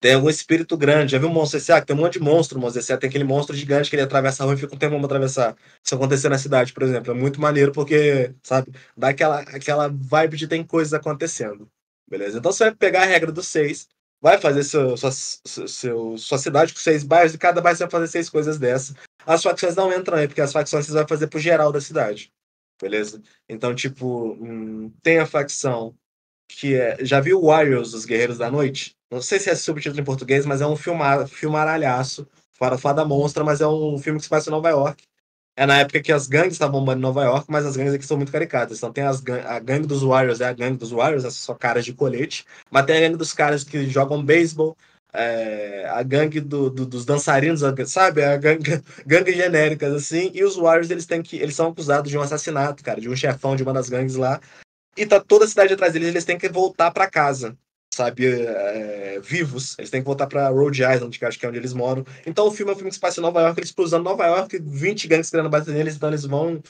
Speaker 1: Tem algum espírito grande. Já viu o monstro S.A.? Tem um monte de monstro no monstro S.A. Tem aquele monstro gigante que ele atravessa a rua e fica um tempo pra atravessar. Isso acontecer na cidade, por exemplo. É muito maneiro porque, sabe, dá aquela, aquela vibe de tem coisas acontecendo. Beleza? Então você vai pegar a regra dos seis vai fazer seu, sua, seu, sua cidade com seis bairros e cada bairro vai fazer seis coisas dessa. As facções não entram aí, porque as facções você vai fazer pro geral da cidade beleza? Então, tipo, hum, tem a facção que é. Já viu Warriors, os Guerreiros da Noite? Não sei se é subtítulo em português, mas é um filmar, filmaralhaço. fada Monstra, mas é um filme que se passa em Nova York. É na época que as gangues estavam bombando em Nova York, mas as gangues aqui são muito caricatas. Então tem as, a gangue dos Warriors, é a gangue dos Warriors, essas só caras de colete. Mas tem a gangue dos caras que jogam beisebol, é, a gangue do, do, dos dançarinos, sabe? A gangue, gangue genéricas, assim, e os Warriors, eles têm que. Eles são acusados de um assassinato, cara, de um chefão de uma das gangues lá. E tá toda a cidade atrás deles, eles têm que voltar para casa, sabe? É, vivos. Eles têm que voltar pra Rhode Island, que acho que é onde eles moram. Então o filme é um filme que se passa em Nova York, eles cruzando Nova York, 20 gangues querendo bater neles, então eles vão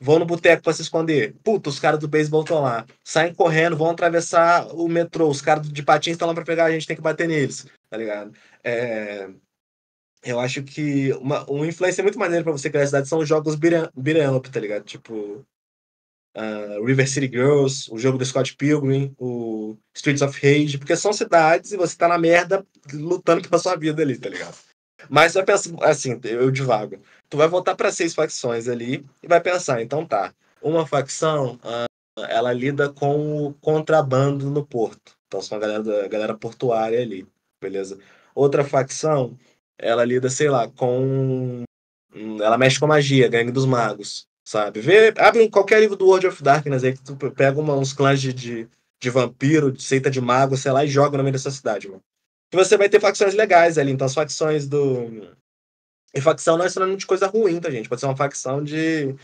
Speaker 1: vão no boteco para se esconder. Puta, os caras do beisebol estão lá. Saem correndo, vão atravessar o metrô. Os caras de patins estão lá para pegar a gente, tem que bater neles, tá ligado? É... Eu acho que uma, uma influência muito maneira para você criar a cidade são os jogos beat'em up, tá ligado? Tipo uh, River City Girls, o jogo do Scott Pilgrim, o Streets of Rage, porque são cidades e você tá na merda lutando pela sua vida ali, tá ligado? Mas eu penso, assim, eu divago tu vai voltar para seis facções ali e vai pensar, então tá, uma facção ah, ela lida com o contrabando no porto. Então são a galera, a galera portuária ali, beleza? Outra facção, ela lida, sei lá, com. Hum, ela mexe com magia, gangue dos magos, sabe? Vê, abre qualquer livro do World of Darkness aí que tu pega uma, uns clãs de, de, de, vampiro, de seita de mago, sei lá, e joga no meio dessa cidade, mano. E você vai ter facções legais ali, então as facções do e facção não é sinônimo de coisa ruim, tá, gente? Pode ser uma facção de,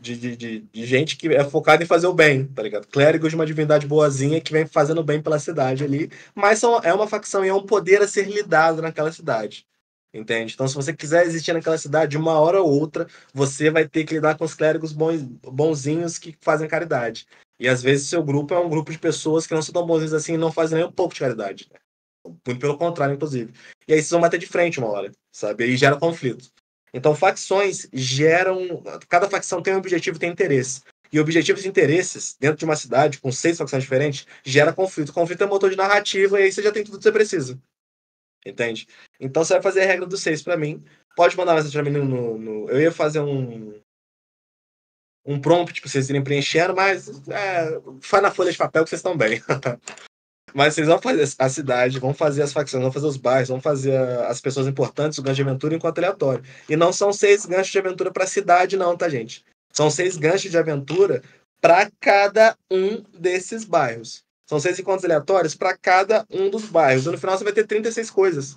Speaker 1: de, de, de, de gente que é focada em fazer o bem, tá ligado? Clérigos de uma divindade boazinha que vem fazendo bem pela cidade ali, mas são, é uma facção e é um poder a ser lidado naquela cidade. Entende? Então, se você quiser existir naquela cidade, de uma hora ou outra, você vai ter que lidar com os clérigos bons, bonzinhos que fazem caridade. E às vezes seu grupo é um grupo de pessoas que não são tão bonzinhos assim e não fazem nem um pouco de caridade. Né? Muito pelo contrário, inclusive. E aí vocês vão bater de frente uma hora, sabe? E gera conflito. Então, facções geram. Cada facção tem um objetivo tem interesse. E objetivos e interesses, dentro de uma cidade, com seis facções diferentes, gera conflito. Conflito é motor de narrativa e aí você já tem tudo que você precisa. Entende? Então você vai fazer a regra dos seis para mim. Pode mandar mensagem pra mim no, no, Eu ia fazer um. Um prompt pra vocês irem preenchendo, mas é, faz na folha de papel que vocês estão bem. Mas vocês vão fazer a cidade, vão fazer as facções, vão fazer os bairros, vão fazer as pessoas importantes, o gancho de aventura enquanto é aleatório. E não são seis ganchos de aventura para cidade, não, tá, gente? São seis ganchos de aventura para cada um desses bairros. São seis encontros aleatórios para cada um dos bairros. E no final você vai ter 36 coisas,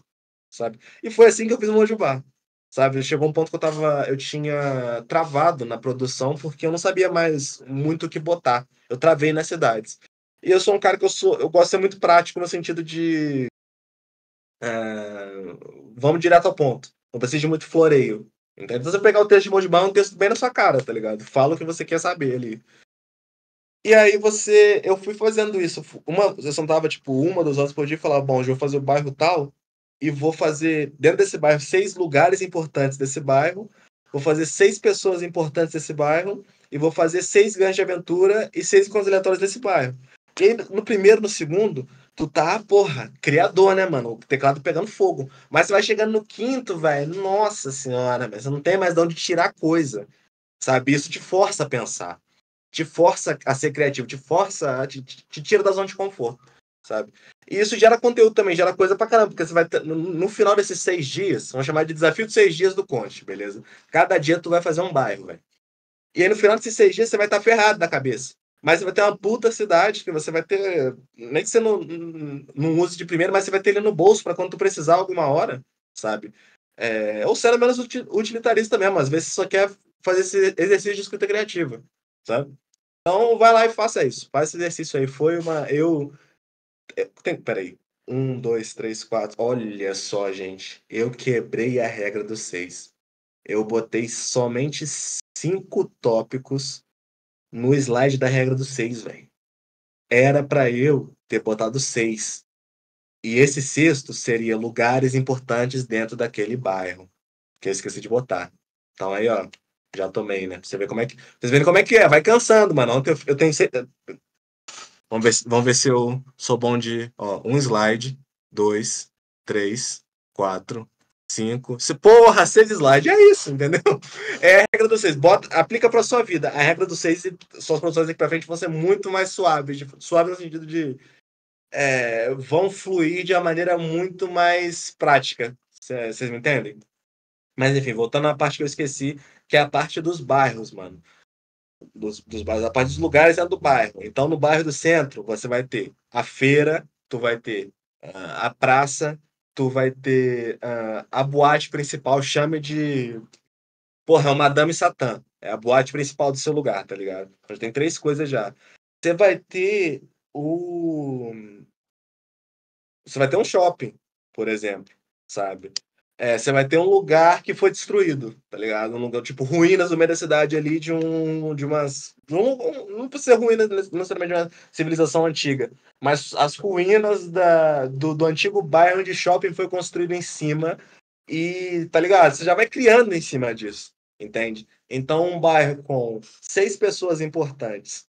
Speaker 1: sabe? E foi assim que eu fiz o Mojubá, sabe? Chegou um ponto que eu tava, eu tinha travado na produção porque eu não sabia mais muito o que botar. Eu travei nas cidades. E eu sou um cara que eu sou. Eu gosto de ser muito prático no sentido de. É, vamos direto ao ponto. Não precisa de muito floreio. Então, se você pegar o texto de Mojibá, é um texto bem na sua cara, tá ligado? Fala o que você quer saber ali. E aí você. Eu fui fazendo isso. Uma, você só sentava, tipo, uma, duas horas por dia e falava, bom, hoje eu vou fazer o bairro tal. E vou fazer, dentro desse bairro, seis lugares importantes desse bairro. Vou fazer seis pessoas importantes desse bairro. E vou fazer seis grandes de aventura e seis encontros aleatórios desse bairro no primeiro, no segundo, tu tá, porra, criador, né, mano? O teclado pegando fogo. Mas você vai chegando no quinto, velho, nossa senhora, mas você não tem mais de onde tirar coisa. Sabe? Isso te força a pensar. Te força a ser criativo, te força, te, te tira da zona de conforto, sabe? E isso gera conteúdo também, gera coisa pra caramba, porque você vai. No, no final desses seis dias, vamos chamar de desafio dos seis dias do Conte, beleza? Cada dia tu vai fazer um bairro, velho. E aí no final desses seis dias você vai estar tá ferrado da cabeça. Mas você vai ter uma puta cidade que você vai ter. Nem que você não, não use de primeiro, mas você vai ter ele no bolso para quando tu precisar alguma hora, sabe? É, ou sendo menos utilitarista mesmo. Às vezes você só quer fazer esse exercício de escrita criativa, sabe? Então vai lá e faça isso. Faz esse exercício aí. Foi uma. Eu. Tem, peraí. Um, dois, três, quatro. Olha só, gente. Eu quebrei a regra dos seis. Eu botei somente cinco tópicos no slide da regra dos seis, velho. Era para eu ter botado seis E esse sexto seria lugares importantes dentro daquele bairro, que eu esqueci de botar. Então aí, ó, já tomei, né? você vê como é que. Vocês vê como é que é, vai cansando, mano. Ontem eu, eu tenho. Vamos ver, vamos ver se eu sou bom de. Ó, um slide, dois, três, quatro, 5. Se, porra, 6 slides. É isso, entendeu? É a regra dos 6. Bota, aplica pra sua vida. A regra dos 6 e suas produções daqui pra frente vão ser muito mais suaves. Suaves no sentido de. É, vão fluir de uma maneira muito mais prática. Vocês me entendem? Mas enfim, voltando à parte que eu esqueci, que é a parte dos bairros, mano. Dos, dos bairros, a parte dos lugares é a do bairro. Então, no bairro do centro, você vai ter a feira, tu vai ter ah, a praça, tu vai ter uh, a boate principal, chame de. Porra, é o Madame Satã. É a boate principal do seu lugar, tá ligado? Já tem três coisas já. Você vai ter o. Você vai ter um shopping, por exemplo, sabe? É, você vai ter um lugar que foi destruído, tá ligado? Um lugar, tipo, ruínas no meio da cidade ali de um. de umas. De um, não precisa ser ruínas necessariamente de uma civilização antiga, mas as ruínas da, do, do antigo bairro onde shopping foi construído em cima. E, tá ligado? Você já vai criando em cima disso, entende? Então, um bairro com seis pessoas importantes,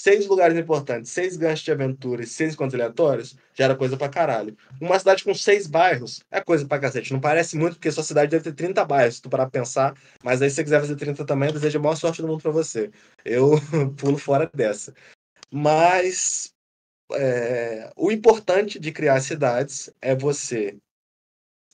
Speaker 1: seis lugares importantes, seis ganchos de aventura e seis encontros aleatórios, gera coisa pra caralho. Uma cidade com seis bairros é coisa pra cacete. Não parece muito, porque sua cidade deve ter 30 bairros, se tu parar pra pensar. Mas aí, se você quiser fazer 30 também, eu desejo a maior sorte do mundo pra você. Eu pulo fora dessa. Mas é, o importante de criar cidades é você.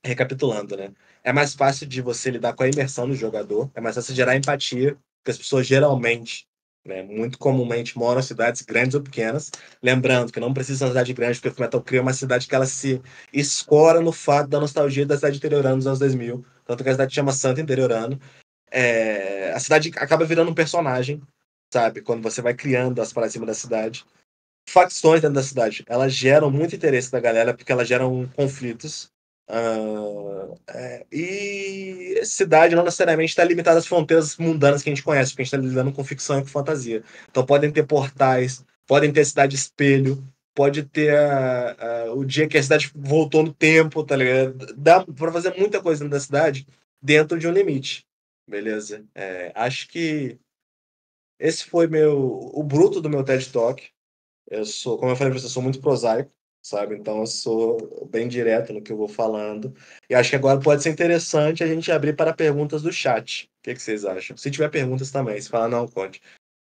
Speaker 1: Recapitulando, né? É mais fácil de você lidar com a imersão do jogador, é mais fácil gerar empatia, porque as pessoas geralmente né? Muito comumente moram em cidades grandes ou pequenas. Lembrando que não precisa ser uma cidade grande, porque o metal cria uma cidade que ela se escora no fato da nostalgia da cidade interiorana dos anos 2000. Tanto que a cidade chama Santo Interiorano. É... A cidade acaba virando um personagem, sabe? Quando você vai criando as para cima da cidade. Facções dentro da cidade, elas geram muito interesse da galera, porque elas geram conflitos. Uh, é, e cidade não necessariamente está limitada às fronteiras mundanas que a gente conhece, porque a gente está lidando com ficção e com fantasia. Então podem ter portais, podem ter cidade espelho, pode ter o dia que a cidade voltou no tempo, tá ligado? Dá para fazer muita coisa dentro da cidade dentro de um limite, beleza? É, acho que esse foi meu o bruto do meu TED Talk. Eu sou, como eu falei para você, sou muito prosaico sabe? Então eu sou bem direto no que eu vou falando. E acho que agora pode ser interessante a gente abrir para perguntas do chat. O que, que vocês acham? Se tiver perguntas também, se falar, não, Conte,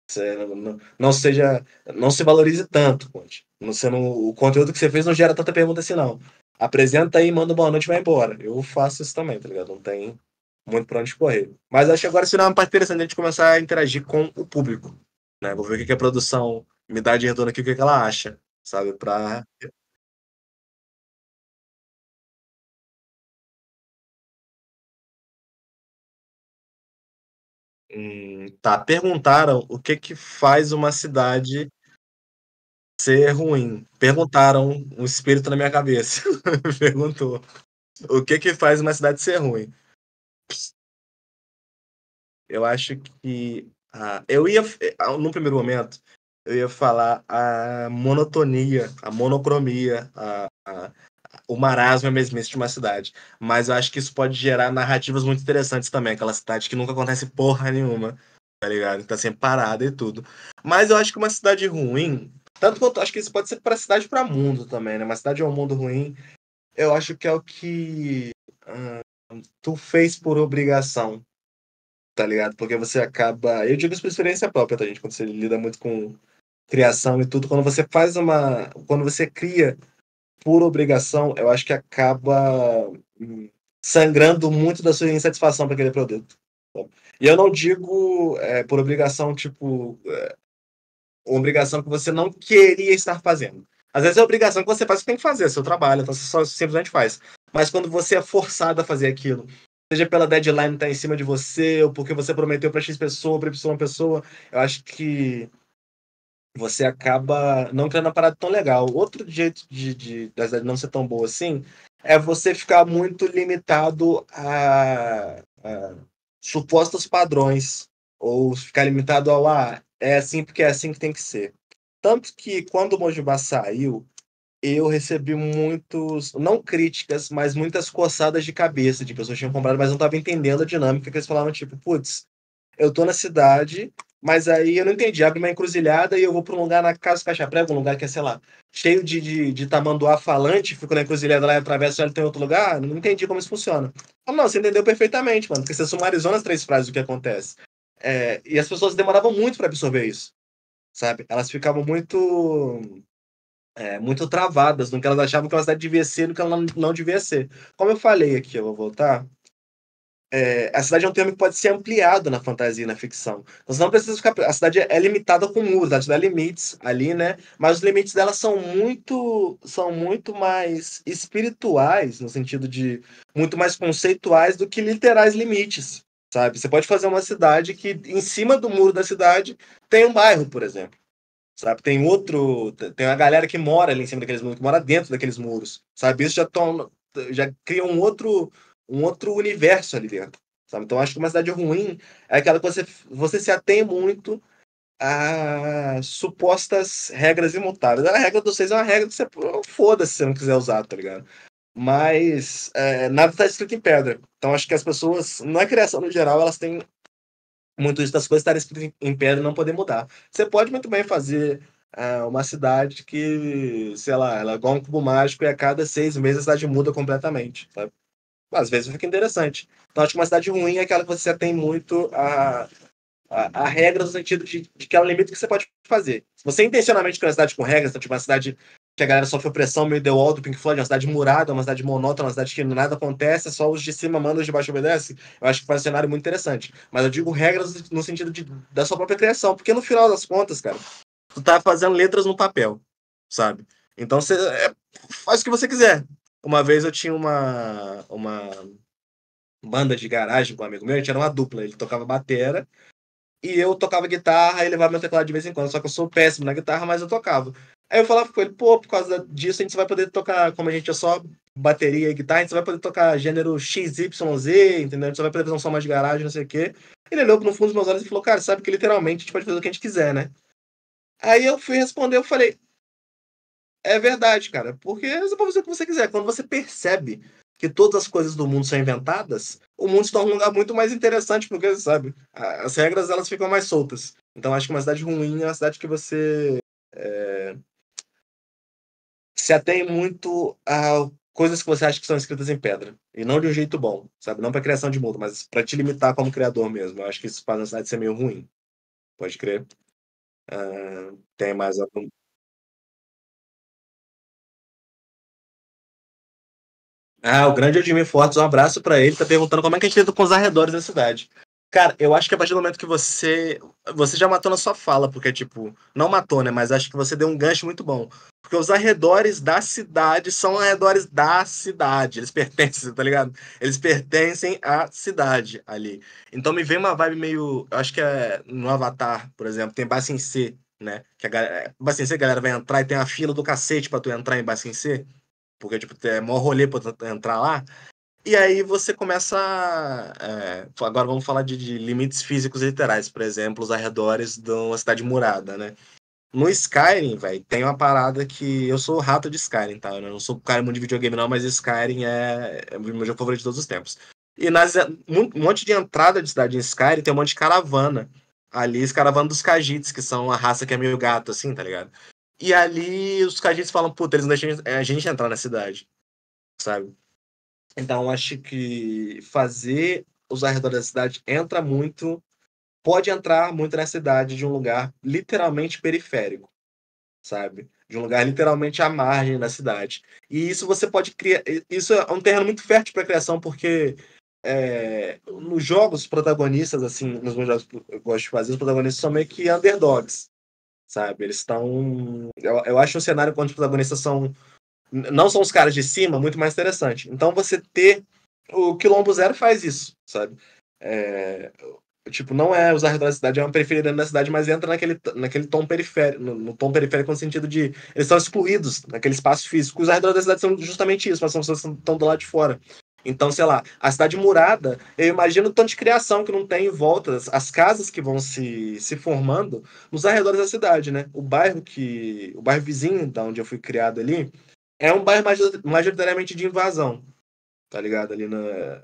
Speaker 1: você não, não, seja, não se valorize tanto, Conte. Você não, o conteúdo que você fez não gera tanta pergunta assim, não. Apresenta aí, manda boa noite e vai embora. Eu faço isso também, tá ligado? Não tem muito para onde correr. Mas acho que agora será uma parte interessante a gente começar a interagir com o público. Né? Vou ver o que a
Speaker 2: produção me dá de retorno aqui, o que ela acha, sabe? Para tá, perguntaram o que que faz uma
Speaker 1: cidade ser ruim. Perguntaram, um espírito na minha cabeça perguntou. O que que faz uma cidade ser ruim? Eu acho que ah, eu ia eh, ah, no primeiro momento eu ia falar a monotonia, a monocromia, a, a o marasmo é mesmice de uma cidade. Mas eu acho que isso pode gerar narrativas muito interessantes também, aquela cidade que nunca acontece porra nenhuma, tá ligado? Tá sempre parada e tudo. Mas eu acho que uma cidade ruim, tanto quanto acho que isso pode ser para cidade para mundo também, né? Uma cidade ou um mundo ruim, eu acho que é o que hum, tu fez por obrigação, tá ligado? Porque você acaba. Eu digo isso por experiência própria, tá, gente? Quando você lida muito com criação e tudo, quando você faz uma. Quando você cria por obrigação, eu acho que acaba hum, sangrando muito da sua insatisfação para aquele produto. Tá? E eu não digo é, por obrigação, tipo, é, uma obrigação que você não queria estar fazendo. Às vezes é obrigação que você faz, você tem que fazer, é seu trabalho, então você só simplesmente faz. Mas quando você é forçado a fazer aquilo, seja pela deadline que tá em cima de você, ou porque você prometeu para X pessoa, para Y pessoa, eu acho que você acaba não criando uma parada tão legal. Outro jeito de, de, de não ser tão boa assim é você ficar muito limitado a, a supostos padrões ou ficar limitado ao ah, é assim porque é assim que tem que ser. Tanto que quando o Mojibá saiu, eu recebi muitos, não críticas, mas muitas coçadas de cabeça de pessoas que tinham comprado, mas não estavam entendendo a dinâmica, que eles falavam tipo, putz, eu tô na cidade mas aí eu não entendi. Abre uma encruzilhada e eu vou para um lugar na Casa Caixa Prego, um lugar que é, sei lá, cheio de, de, de tamanduá falante, fico na encruzilhada lá e atravesso e tem outro lugar. Não entendi como isso funciona. Ah, não, você entendeu perfeitamente, mano, porque você sumarizou nas três frases o que acontece. É, e as pessoas demoravam muito para absorver isso, sabe? Elas ficavam muito. É, muito travadas no que elas achavam que ela devia ser e no que ela não, não devia ser. Como eu falei aqui, eu vou voltar é, a cidade é um termo que pode ser ampliado na fantasia e na ficção. Então, você não precisa ficar. A cidade é limitada com muros, ela te dá limites ali, né? Mas os limites dela são muito, são muito mais espirituais, no sentido de muito mais conceituais do que literais limites, sabe? Você pode fazer uma cidade que, em cima do muro da cidade, tem um bairro, por exemplo sabe? Tem outro, tem uma galera que mora ali em cima daqueles muros, que mora dentro daqueles muros, sabe? Isso já, toma, já cria um outro, um outro universo ali dentro. Sabe? Então acho que uma cidade ruim é aquela que você, você se atém muito a supostas regras imutáveis. A regra dos seis é uma regra que você foda-se se você não quiser usar, tá ligado? Mas é, nada está escrito em pedra. Então acho que as pessoas, na criação no geral, elas têm muito isso das coisas estarem escritas em pedra e não poder mudar. Você pode muito bem fazer é, uma cidade que, sei lá, ela é igual um cubo mágico e a cada seis meses a cidade muda completamente, sabe? às vezes fica interessante. Então, acho que uma cidade ruim é aquela que você tem muito a, a, a regra no sentido de, de que ela limita o que você pode fazer. Se você intencionalmente quer uma cidade com regras, então, tipo, uma cidade que a galera sofre opressão, meio The Wall do Pink Floyd, é uma cidade murada, é uma cidade monótona, é uma cidade que nada acontece, só os de cima mandam, os de baixo obedecem, eu acho que faz um cenário muito interessante. Mas eu digo regras no sentido de, da sua própria criação, porque no final das contas, cara, tu tá fazendo letras no papel, sabe? Então você é, faz o que você quiser. Uma vez eu tinha uma, uma banda de garagem com um amigo meu, a gente era uma dupla, ele tocava batera e eu tocava guitarra e levava meu teclado de vez em quando, só que eu sou péssimo na guitarra, mas eu tocava. Aí eu falava com ele, pô, por causa disso a gente vai poder tocar, como a gente é só bateria e guitarra, a gente vai poder tocar gênero XYZ, entendeu? A gente só vai poder fazer um som mais de garagem, não sei o quê. Ele olhou no fundo dos meus olhos e falou, cara, sabe que literalmente a gente pode fazer o que a gente quiser, né? Aí eu fui responder, eu falei, é verdade, cara. Porque você é pode fazer o que você quiser. Quando você percebe que todas as coisas do mundo são inventadas, o mundo se torna um lugar muito mais interessante, porque, sabe, as regras elas ficam mais soltas. Então, acho que uma cidade ruim é uma cidade que você é... se atém muito a coisas que você acha que são escritas em pedra. E não de um jeito bom, sabe? Não para criação de mundo, mas para te limitar como
Speaker 2: criador mesmo. Eu acho que isso faz a cidade ser meio ruim. Pode crer. Uh, tem mais algum. Ah, o grande Edmir Fortes, um abraço para ele, tá perguntando como é que a gente lida com os arredores da cidade.
Speaker 1: Cara, eu acho que a partir do momento que você. Você já matou na sua fala, porque, tipo, não matou, né? Mas acho que você deu um gancho muito bom. Porque os arredores da cidade são arredores da cidade. Eles pertencem, tá ligado? Eles pertencem à cidade ali. Então me vem uma vibe meio. Eu acho que é no Avatar, por exemplo, tem Bassin C, né? Que a galera, Bassin C, a galera vai entrar e tem a fila do cacete pra tu entrar em Bassin C porque tipo, é mó rolê pra entrar lá. E aí você começa. É, agora vamos falar de, de, limites físicos literais, por exemplo, os arredores de uma cidade murada, né? No Skyrim, velho, tem uma parada que. Eu sou rato de Skyrim, tá? Eu não sou cara muito de videogame, não, mas Skyrim é, é meu jogo favorito de todos os tempos. E nas, é, um monte de entrada de cidade em Skyrim tem um monte de caravana. Ali, as dos Kajits, que são a raça que é meio gato, assim, tá ligado? E ali os cajites falam, puta, eles não deixam a gente entrar na cidade, sabe? Então acho que fazer os arredores da cidade entra muito, pode entrar muito na cidade de um lugar literalmente periférico, sabe? De um lugar literalmente à margem da cidade. E isso você pode criar. Isso é um terreno muito fértil para criação, porque é, nos jogos, os protagonistas, assim, nos meus jogos que eu gosto de fazer, os protagonistas são meio que underdogs sabe? Eles estão. Eu, eu acho um cenário onde os protagonistas são. Não são os caras de cima, muito mais interessante. Então você ter. O Quilombo Zero faz isso, sabe? É, tipo, não é usar redor da cidade, é uma periferia da cidade, mas entra naquele, naquele tom periférico, no, no, tom periférico no sentido de eles estão excluídos naquele espaço físico. Os arredores da cidade são justamente isso, mas são pessoas que estão do lado de fora. Então, sei lá, a cidade murada, eu imagino o tanto de criação que não tem em volta, as casas que vão se, se formando nos arredores da cidade, né? O bairro que. O bairro vizinho da onde eu fui criado ali é um bairro majoritariamente de invasão. Tá ligado? Ali na.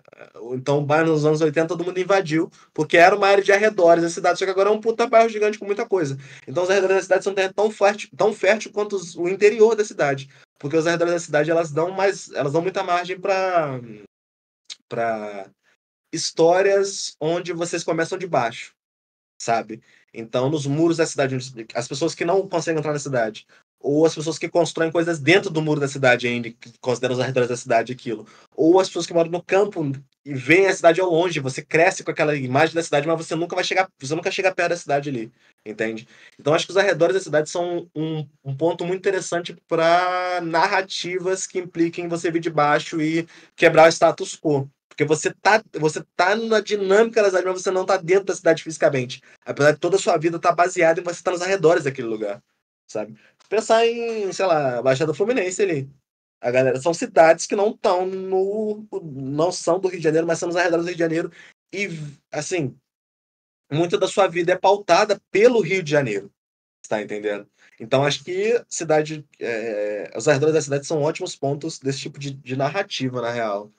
Speaker 1: Então, o bairro nos anos 80 todo mundo invadiu, porque era uma área de arredores da cidade, só que agora é um puta bairro gigante com muita coisa. Então, os arredores da cidade são tão fértil, tão fértil quanto os, o interior da cidade porque as arredores da cidade elas dão mais, elas dão muita margem para para histórias onde vocês começam de baixo, sabe? Então, nos muros da cidade, as pessoas que não conseguem entrar na cidade, ou as pessoas que constroem coisas dentro do muro da cidade ainda, que consideram os arredores da cidade aquilo, ou as pessoas que moram no campo vê a cidade ao longe, você cresce com aquela imagem da cidade, mas você nunca vai chegar, você nunca chega perto da cidade ali, entende? Então acho que os arredores da cidade são um, um ponto muito interessante para narrativas que impliquem você vir de baixo e quebrar o status quo. Porque você tá, você tá na dinâmica da cidade, mas você não tá dentro da cidade fisicamente. Apesar de toda a sua vida tá baseada em você estar tá nos arredores daquele lugar, sabe? Pensar em, sei lá, Baixada Fluminense ali. A galera são cidades que não estão no não são do Rio de Janeiro, mas são nos arredores do Rio de Janeiro e assim, muita da sua vida é pautada pelo Rio de Janeiro. Está entendendo? Então acho que cidade é, os arredores da cidade são ótimos pontos desse tipo de, de narrativa na real.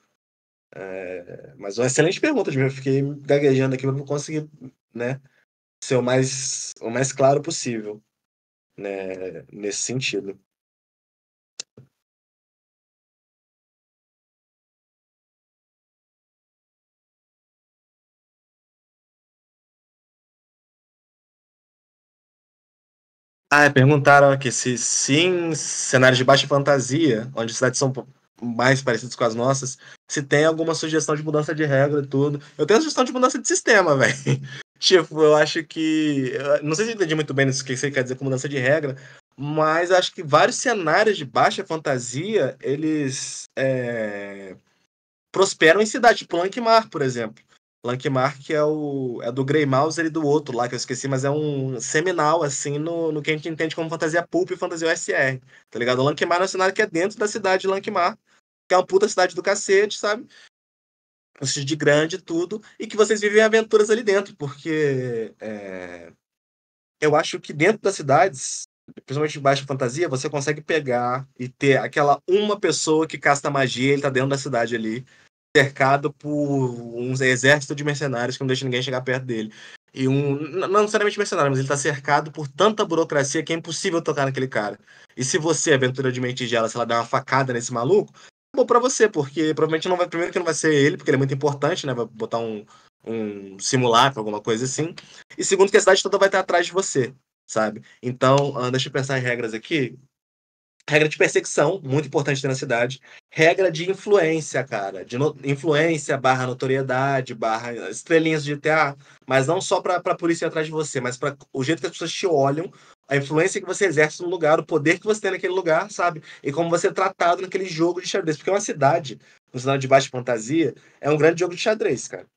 Speaker 1: É, mas uma excelente pergunta, eu fiquei gaguejando
Speaker 2: aqui não consegui né, ser o mais o mais claro possível, né, nesse sentido. Ah, é, perguntaram aqui se sim, cenários de baixa fantasia, onde cidades são mais
Speaker 1: parecidas com as nossas, se tem alguma sugestão de mudança de regra e tudo. Eu tenho sugestão de mudança de sistema, velho. tipo, eu acho que. Eu não sei se eu entendi muito bem o que você quer dizer com mudança de regra, mas acho que vários cenários de baixa fantasia, eles. É... prosperam em cidades, tipo Lankmar, por exemplo. Lankmark é o é do Grey Mouse e do outro lá que eu esqueci, mas é um seminal assim no, no que a gente entende como fantasia pulp e fantasia OSR, tá ligado? O Lankmar é um cenário que é dentro da cidade de Lankmar, que é uma puta cidade do cacete, sabe? de grande tudo, e que vocês vivem aventuras ali dentro, porque é... eu acho que dentro das cidades, principalmente em baixa fantasia, você consegue pegar e ter aquela uma pessoa que casta magia, ele tá dentro da cidade ali, cercado por um exército de mercenários que não deixa ninguém chegar perto dele. E um, não necessariamente mercenário, mas ele está cercado por tanta burocracia que é impossível tocar naquele cara. E se você, aventura de mente gela, se ela dar uma facada nesse maluco, é bom para você, porque provavelmente não vai, primeiro que não vai ser ele, porque ele é muito importante, né? Vai botar um, um simulacro, alguma coisa assim. E segundo que a cidade toda vai estar atrás de você, sabe? Então, ah, deixa eu pensar em regras aqui. Regra de perseguição, muito importante na cidade. Regra de influência, cara. De no... influência, barra notoriedade, barra estrelinhas de GTA. Mas não só para a polícia ir atrás de você, mas para o jeito que as pessoas te olham, a influência que você exerce no lugar, o poder que você tem naquele lugar, sabe? E como você é tratado naquele jogo de xadrez. Porque uma cidade, um cenário de baixa fantasia, é um grande jogo de xadrez, cara.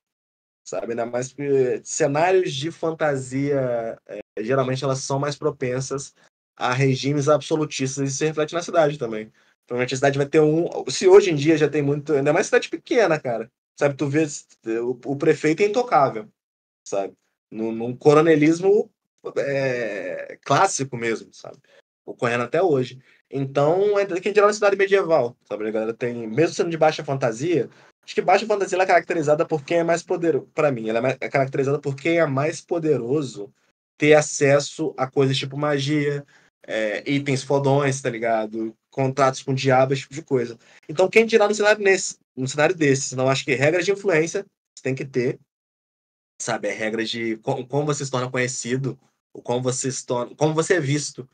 Speaker 1: Sabe? Ainda mais porque cenários de fantasia, é, geralmente elas são mais propensas a regimes absolutistas. Isso se reflete na cidade também. Provavelmente a cidade vai ter um. Se hoje em dia já tem muito. Ainda mais cidade pequena, cara. Sabe, tu vê. O, o prefeito é intocável, sabe? Num, num coronelismo é, clássico mesmo, sabe? Ocorrendo até hoje. Então, é quem dirá uma cidade medieval, sabe? A galera tem, mesmo sendo de baixa fantasia, acho que baixa fantasia ela é caracterizada por quem é mais poderoso, para mim, ela é, é caracterizada por quem é mais poderoso ter acesso a coisas tipo magia, é, itens fodões, tá ligado? Contratos com diabos esse tipo de coisa. Então, quem dirá no cenário, nesse, no cenário desse? não acho que regras de influência você tem que ter, sabe? É regra de como, como você se torna conhecido, ou como você se torna, como você é visto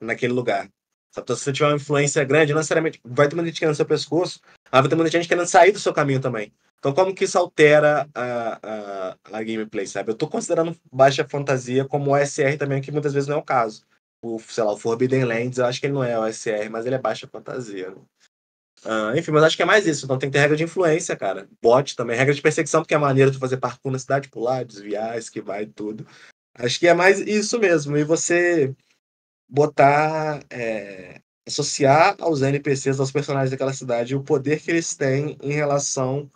Speaker 1: naquele lugar. Sabe? Então, se você tiver uma influência grande, não necessariamente vai ter muita gente querendo seu pescoço, mas vai ter muita gente querendo sair do seu caminho também. Então, como que isso altera a, a, a gameplay, sabe? Eu tô considerando baixa fantasia como OSR também, que muitas vezes não é o caso o, sei lá, o Forbidden Lands, eu acho que ele não é OSR, mas ele é baixa fantasia, né? Ah, enfim, mas acho que é mais isso. Então tem que ter regra de influência, cara. Bot também, regra de perseguição, porque é maneiro tu fazer parkour na cidade, pular, desviar, esquivar e tudo. Acho que é mais isso mesmo. E você botar. É, associar aos NPCs, aos personagens daquela cidade, o poder que eles têm em relação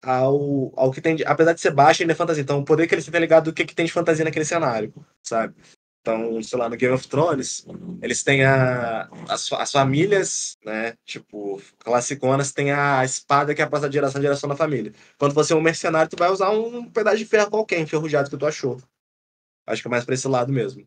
Speaker 1: ao, ao que tem. De, apesar de ser baixo, ainda é fantasia. Então, o poder que eles têm tá ligado do que, que tem de fantasia naquele cenário, sabe? Então, sei lá, no Game of Thrones, eles têm a, as, as famílias, né? Tipo, classiconas, tem a espada que é passada de geração em geração na família. Quando você é um mercenário, tu vai usar um pedaço de ferro qualquer, enferrujado que tu achou. Acho que é mais pra esse lado mesmo.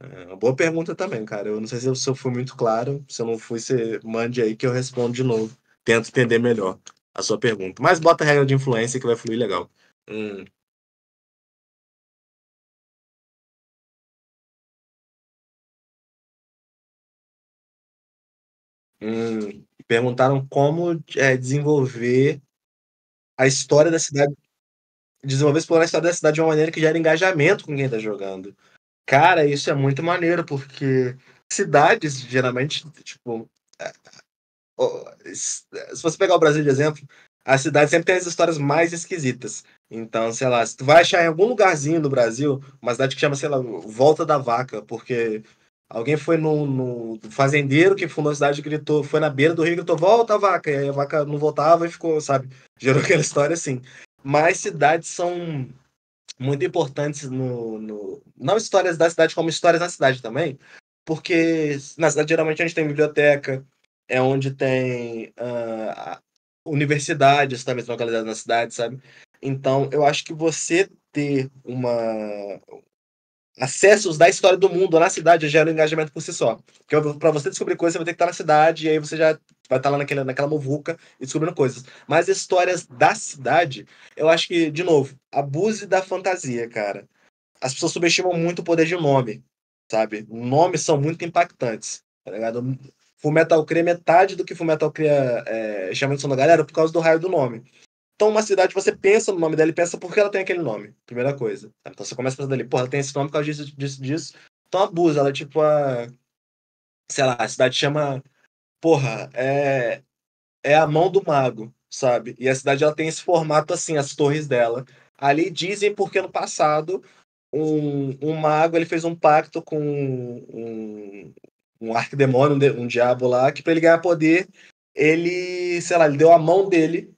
Speaker 1: É uma boa pergunta também, cara. Eu não sei se eu, se eu fui muito claro. Se eu não fui, você mande aí que eu respondo de novo.
Speaker 2: Tento entender melhor a sua pergunta. Mas bota a regra de influência que vai fluir legal. Hum. Hum, perguntaram como é, desenvolver a história da cidade. Desenvolver,
Speaker 1: explorar a história da cidade de uma maneira que gera engajamento com quem tá jogando. Cara, isso é muito maneiro, porque cidades, geralmente, tipo. É, se você pegar o Brasil de exemplo, a cidade sempre tem as histórias mais esquisitas. Então, sei lá, se tu vai achar em algum lugarzinho do Brasil, uma cidade que chama, sei lá, Volta da Vaca, porque Alguém foi no, no, fazendeiro que fundou a cidade e gritou, foi na beira do rio e gritou, volta a vaca, e aí a vaca não voltava e ficou, sabe? Gerou aquela história assim. Mas cidades são muito importantes no, no. Não histórias da cidade, como histórias na cidade também. Porque na cidade geralmente a gente tem biblioteca, é onde tem uh, universidades também localizadas na cidade, sabe? Então eu acho que você ter uma, acessos da história do mundo na cidade geram gera é um engajamento por si só. Porque para você descobrir coisas, você vai ter que estar na cidade, e aí você já vai estar lá naquela, naquela muvuca e descobrindo coisas. Mas histórias da cidade, eu acho que, de novo, abuse da fantasia, cara. As pessoas subestimam muito o poder de um nome, sabe? Nomes são muito impactantes, tá ligado? Metal cria metade do que Metal cria é, chama de som da galera por causa do raio do nome. Então, uma cidade, você pensa no nome dela e pensa por que ela tem aquele nome. Primeira coisa. Então, você começa pensando ali, porra, ela tem esse nome por causa disso, disso, disso. Então, abusa. Ela é tipo a. Sei lá, a cidade chama. Porra, é. É a mão do mago, sabe? E a cidade, ela tem esse formato assim, as torres dela. Ali dizem porque no passado um, um mago ele fez um pacto com um, um arquidemônio, um, um diabo lá, que para ele ganhar poder, ele, sei lá, ele deu a mão dele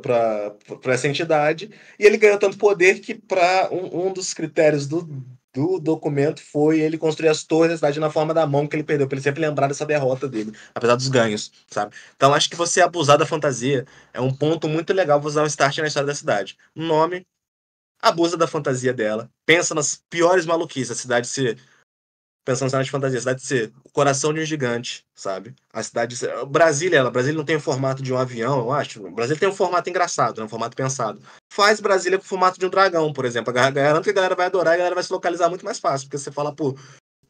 Speaker 1: para essa entidade, e ele ganhou tanto poder que, para um, um, dos critérios do, do documento, foi ele construir as torres da cidade na forma da mão que ele perdeu, para ele sempre lembrar dessa derrota dele, apesar dos ganhos, sabe? Então acho que você abusar da fantasia é um ponto muito legal pra usar um start na história da cidade. Nome, abusa da fantasia dela, pensa nas piores maluquices, a cidade se pensando na cenário de fantasia, cidade de ser o coração de um gigante, sabe? A cidade de ser... Brasília, ela, Brasília não tem o formato de um avião, eu acho. Brasília tem um formato engraçado, né? um formato pensado. Faz Brasília com o formato de um dragão, por exemplo. Garanto que a galera vai adorar e a galera vai se localizar muito mais fácil, porque você fala, pô,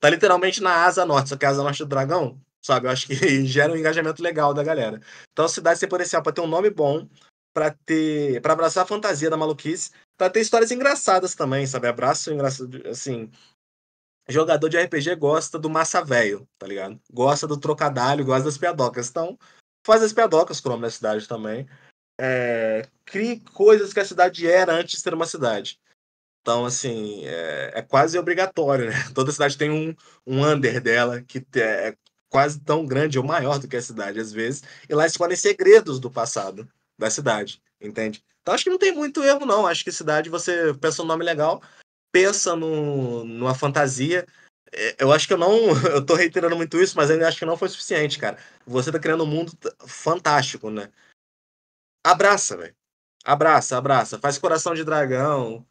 Speaker 1: tá literalmente na asa norte, só que é a asa norte do dragão, sabe? Eu acho que gera um engajamento legal da galera. Então, a cidade ser potencial para ter um nome bom, para ter, para abraçar a fantasia da maluquice, para ter histórias engraçadas também, sabe? Abraço engraçado, assim, jogador de RPG gosta do massa velho, tá ligado? Gosta do trocadalho, gosta das piadocas. Então, faz as piadocas com o nome da cidade também. É, crie coisas que a cidade era antes de ser uma cidade. Então, assim, é, é quase obrigatório, né? Toda cidade tem um, um under dela que é, é quase tão grande ou maior do que a cidade, às vezes. E lá escolhem segredos do passado da cidade, entende? Então, acho que não tem muito erro, não. Acho que cidade, você pensa um nome legal, pensa no, numa fantasia. É, eu acho que eu não. Eu tô reiterando muito isso, mas ainda acho que não foi suficiente, cara. Você tá criando um mundo fantástico, né? Abraça, velho. Abraça, abraça. Faz coração de dragão.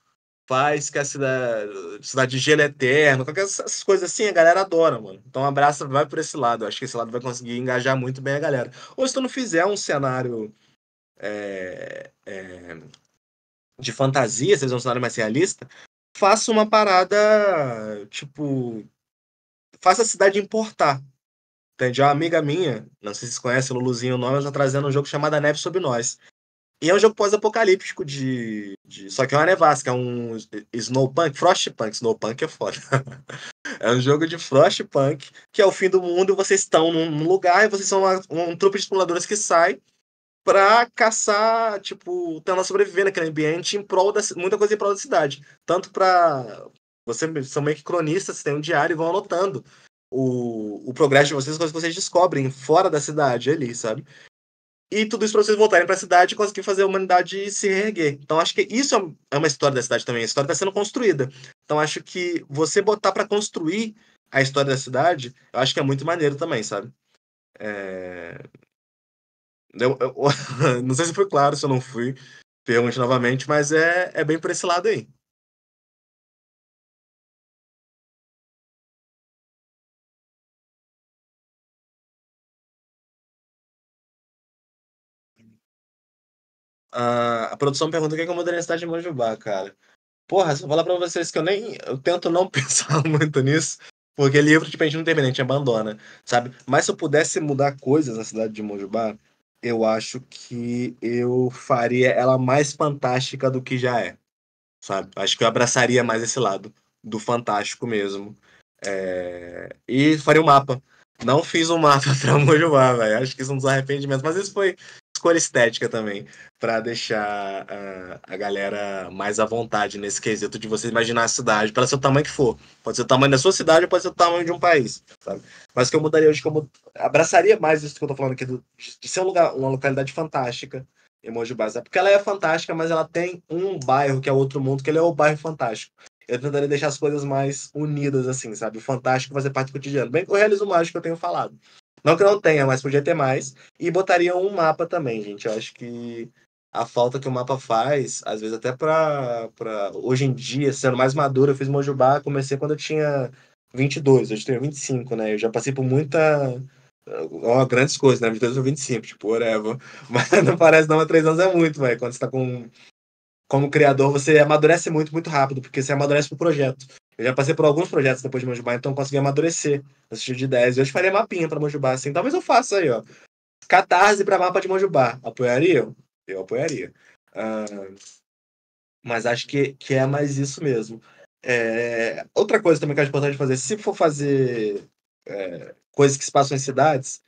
Speaker 1: Faz que a cidade, cidade de gelo eterno. Qualquer essas coisas assim, a galera adora, mano. Então abraça, vai por esse lado. Eu acho que esse lado vai conseguir engajar muito bem a galera. Ou se tu não fizer um cenário. É, é, de fantasia, se fizer um cenário mais realista, faça uma parada, tipo, faça a cidade importar. Entende? Uma amiga minha, não sei se vocês conhecem, Luluzinho, o nome, ela tá trazendo um jogo chamado Neve Sob Nós. E é um jogo pós-apocalíptico de, de, Só que é uma nevasca, é um Snowpunk, Frostpunk. Snowpunk é foda. é um jogo de Frostpunk, que é o fim do mundo, vocês estão num lugar e vocês são uma, um, um trupe de exploradores que sai para caçar, tipo, tentar sobreviver naquele ambiente em prol da muita coisa em prol da cidade, tanto para vocês são meio que cronistas, vocês têm um diário e vão anotando o, o progresso de vocês, as coisas que vocês descobrem fora da cidade ali, sabe? E tudo isso para vocês voltarem para a cidade e conseguir fazer a humanidade se reerguer. Então acho que isso é, é uma história da cidade também, a história está sendo construída. Então acho que você botar para construir a história da cidade, eu acho que é muito maneiro também, sabe? É...
Speaker 2: Eu, eu, não sei se foi claro, se eu não fui, pergunte novamente, mas é, é bem por esse lado aí. Ah, a produção pergunta o que é modernidade de Mojubá,
Speaker 1: cara. Porra, se eu falar pra vocês que eu nem. Eu tento não pensar muito nisso, porque livro, tipo, a gente não termina, a gente abandona, sabe? Mas se eu pudesse mudar coisas na cidade de Mojubá, eu acho que eu faria ela mais fantástica do que já é, sabe? Acho que eu abraçaria mais esse lado do fantástico mesmo. É... E faria um mapa. Não fiz um mapa pra Mojubá, velho. Acho que isso é um dos arrependimentos. Mas isso foi escolha estética também, para deixar uh, a galera mais à vontade nesse quesito de você imaginar a cidade, para seu tamanho que for. Pode ser o tamanho da sua cidade, pode ser o tamanho de um país, sabe? Mas que eu mudaria hoje, que eu mud... abraçaria mais isso que eu tô falando aqui, do... de ser um lugar, uma localidade fantástica, Base. É Porque ela é fantástica, mas ela tem um bairro que é outro mundo, que ele é o bairro fantástico. Eu tentaria deixar as coisas mais unidas, assim, sabe? O fantástico fazer parte do cotidiano. Bem que o realismo mágico eu tenho falado. Não que não tenha, mas podia ter mais. E botariam um mapa também, gente. Eu acho que a falta que o mapa faz, às vezes até pra, pra... Hoje em dia, sendo mais maduro, eu fiz Mojubá, comecei quando eu tinha 22, hoje eu tenho 25, né? Eu já passei por muita... Ó, grandes coisas, né? 22 ou 25, tipo, whatever. Mas não parece não, mas três anos é muito, velho. Quando você tá com como criador, você amadurece muito, muito rápido, porque você amadurece pro projeto. Eu já passei por alguns projetos depois de Mojubá, então consegui amadurecer assistir de 10. Hoje faria mapinha para Mojubá, assim. Talvez eu faça aí, ó. Catarse para mapa de Mojubá. Apoiariam? Eu apoiaria. Uh, mas acho que, que é mais isso mesmo. É, outra coisa também que é importante fazer, se for fazer é, coisas que se passam em cidades,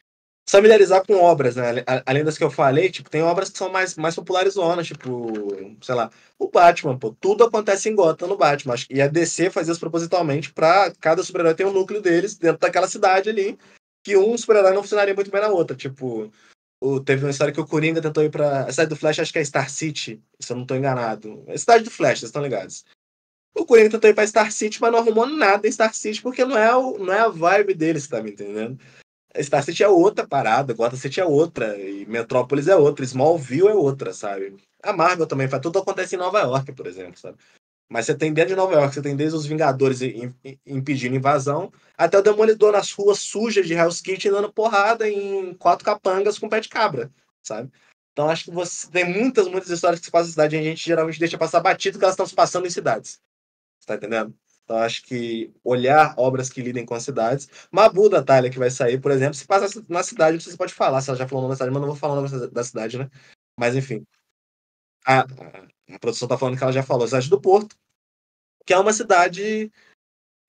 Speaker 1: familiarizar com obras, né? Além das que eu falei, tipo, tem obras que são mais, mais populares zonas, tipo, sei lá, o Batman, pô, tudo acontece em Gotham no Batman. E a DC faz isso propositalmente pra cada super-herói ter um núcleo deles dentro daquela cidade ali, que um super-herói não funcionaria muito bem na outra, tipo... O, teve uma história que o Coringa tentou ir pra... A cidade do Flash acho que é Star City, se eu não tô enganado. É cidade do Flash, vocês estão ligados. O Coringa tentou ir pra Star City, mas não arrumou nada em Star City, porque não é, o, não é a vibe deles, tá me entendendo? Star City é outra parada, Gotham City é outra, e Metrópolis é outra, Smallville é outra, sabe? A Marvel também faz, tudo acontece em Nova York, por exemplo, sabe? Mas você tem dentro de Nova York, você tem desde os Vingadores impedindo invasão, até o Demolidor nas ruas sujas de Hell's Kitchen dando porrada em quatro capangas com pé de cabra, sabe? Então acho que você tem muitas, muitas histórias que se passam na cidade e a gente geralmente deixa passar batido que elas estão se passando em cidades. Você tá entendendo? Então, acho que olhar obras que lidem com as cidades. Mabu, da Thalia, que vai sair, por exemplo, se passa na cidade, não sei se pode falar, se ela já falou o nome da cidade, mas não vou falar o nome da cidade, né? Mas, enfim. A, a produção tá falando que ela já falou, a cidade do Porto, que é uma cidade.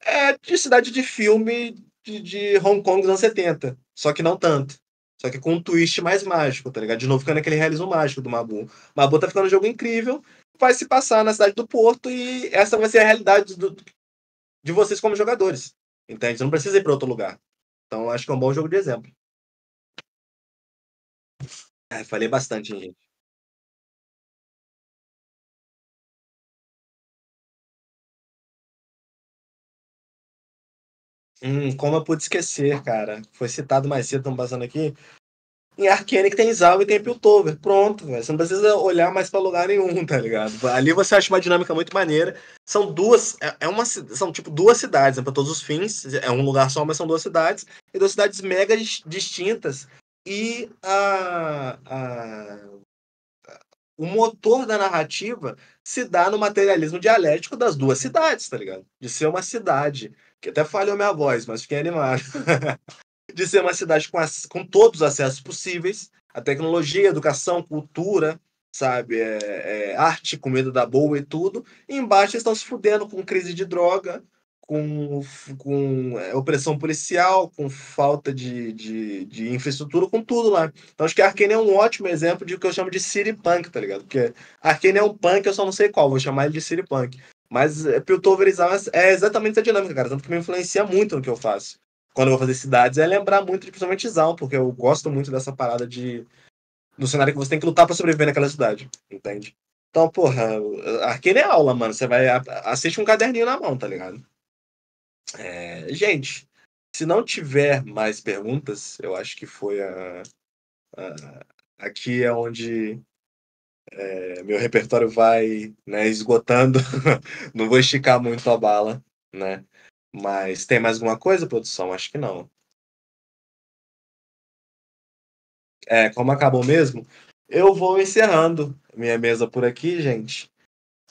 Speaker 1: É de cidade de filme de, de Hong Kong dos anos 70, só que não tanto. Só que com um twist mais mágico, tá ligado? De novo ficando aquele realismo mágico do Mabu. Mabu tá ficando um jogo incrível, vai se passar na cidade do
Speaker 2: Porto e essa vai ser a realidade do, de vocês como jogadores. Entende? Você não precisa ir para outro lugar. Então, acho que é um bom jogo de exemplo. É, falei bastante, hein, gente. Hum, como eu pude esquecer, cara. Foi citado mais cedo, estamos passando aqui em Arcane que tem Zal
Speaker 1: e tem Piltover. Pronto, véio. você não precisa olhar mais para lugar nenhum, tá ligado? Ali você acha uma dinâmica muito maneira. São duas, é, é uma, são tipo duas cidades, né, para todos os fins. É um lugar só, mas são duas cidades. E duas cidades mega distintas. E a, a, o motor da narrativa se dá no materialismo dialético das duas cidades, tá ligado? De ser uma cidade. Que até falhou minha voz, mas fiquei animado. de ser uma cidade com, com todos os acessos possíveis, a tecnologia, educação, cultura, sabe, é, é, arte, comida da boa e tudo. E embaixo eles estão se fudendo com crise de droga, com, com é, opressão policial, com falta de, de, de, infraestrutura, com tudo lá. Então acho que Arkane é um ótimo exemplo de o que eu chamo de city punk, tá ligado? Porque Arkane é um punk, eu só não sei qual, vou chamar ele de city punk. Mas é, Piltoverizar é, é exatamente essa dinâmica, cara. Tanto que me influencia muito no que eu faço quando eu vou fazer cidades, é lembrar muito de principalmente Zaun, porque eu gosto muito dessa parada de. No cenário que você tem que lutar para sobreviver naquela cidade, entende? Então, porra, arqueira é aula, mano. Você vai. Assiste um caderninho na mão, tá ligado? É, gente, se não tiver mais perguntas, eu acho que foi a. a aqui é onde é, meu repertório vai né, esgotando.
Speaker 2: não vou esticar muito a bala, né? Mas tem mais alguma coisa, produção? Acho que não. É, como acabou mesmo, eu vou encerrando minha mesa por aqui, gente.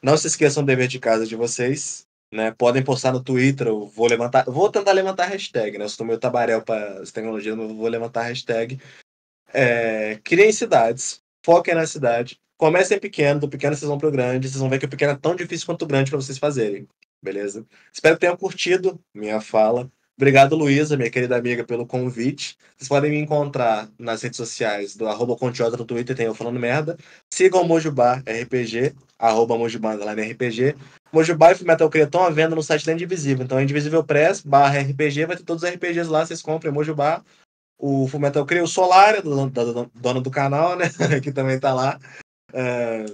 Speaker 2: Não se esqueçam
Speaker 1: do dever de casa de vocês. Né? Podem postar no Twitter, eu vou levantar. Vou tentar levantar a hashtag, né? Eu sou meu tabarel para tecnologia, mas vou levantar a hashtag. É, criem cidades, foquem na cidade. Comecem pequeno, do pequeno vocês vão pro grande, vocês vão ver que o pequeno é tão difícil quanto o grande para vocês fazerem beleza? Espero que tenham curtido minha fala. Obrigado, Luísa, minha querida amiga, pelo convite. Vocês podem me encontrar nas redes sociais do arroba no Twitter, tem eu falando merda. Sigam o Mojubar RPG, arroba RPG. Mojubar e Fumetal Cria estão à venda no site da Indivisível. Então, Indivisível Press barra RPG, vai ter todos os RPGs lá, vocês compram é Mojubar. O Fumetal Cria, o Solar, do, é do, dono do canal, né, que também tá lá. É...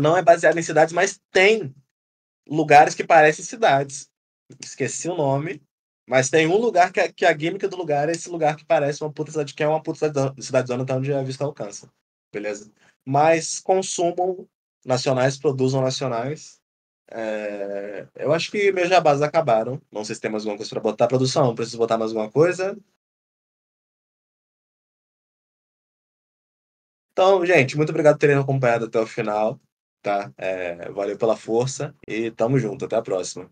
Speaker 1: não é baseado em cidades, mas tem lugares que parecem cidades. Esqueci o nome, mas tem um lugar que, é, que é a química do lugar é esse lugar que parece uma puta cidade, que é uma puta cidade, cidadezona tá onde a vista alcança. Beleza? Mas consumam nacionais, produzam
Speaker 2: nacionais. É... Eu acho que meus jabás acabaram. Não sei se tem mais alguma coisa para botar. Produção, preciso botar mais alguma coisa? Então, gente, muito obrigado por terem acompanhado até o final tá? É, valeu pela força e tamo junto. Até a próxima.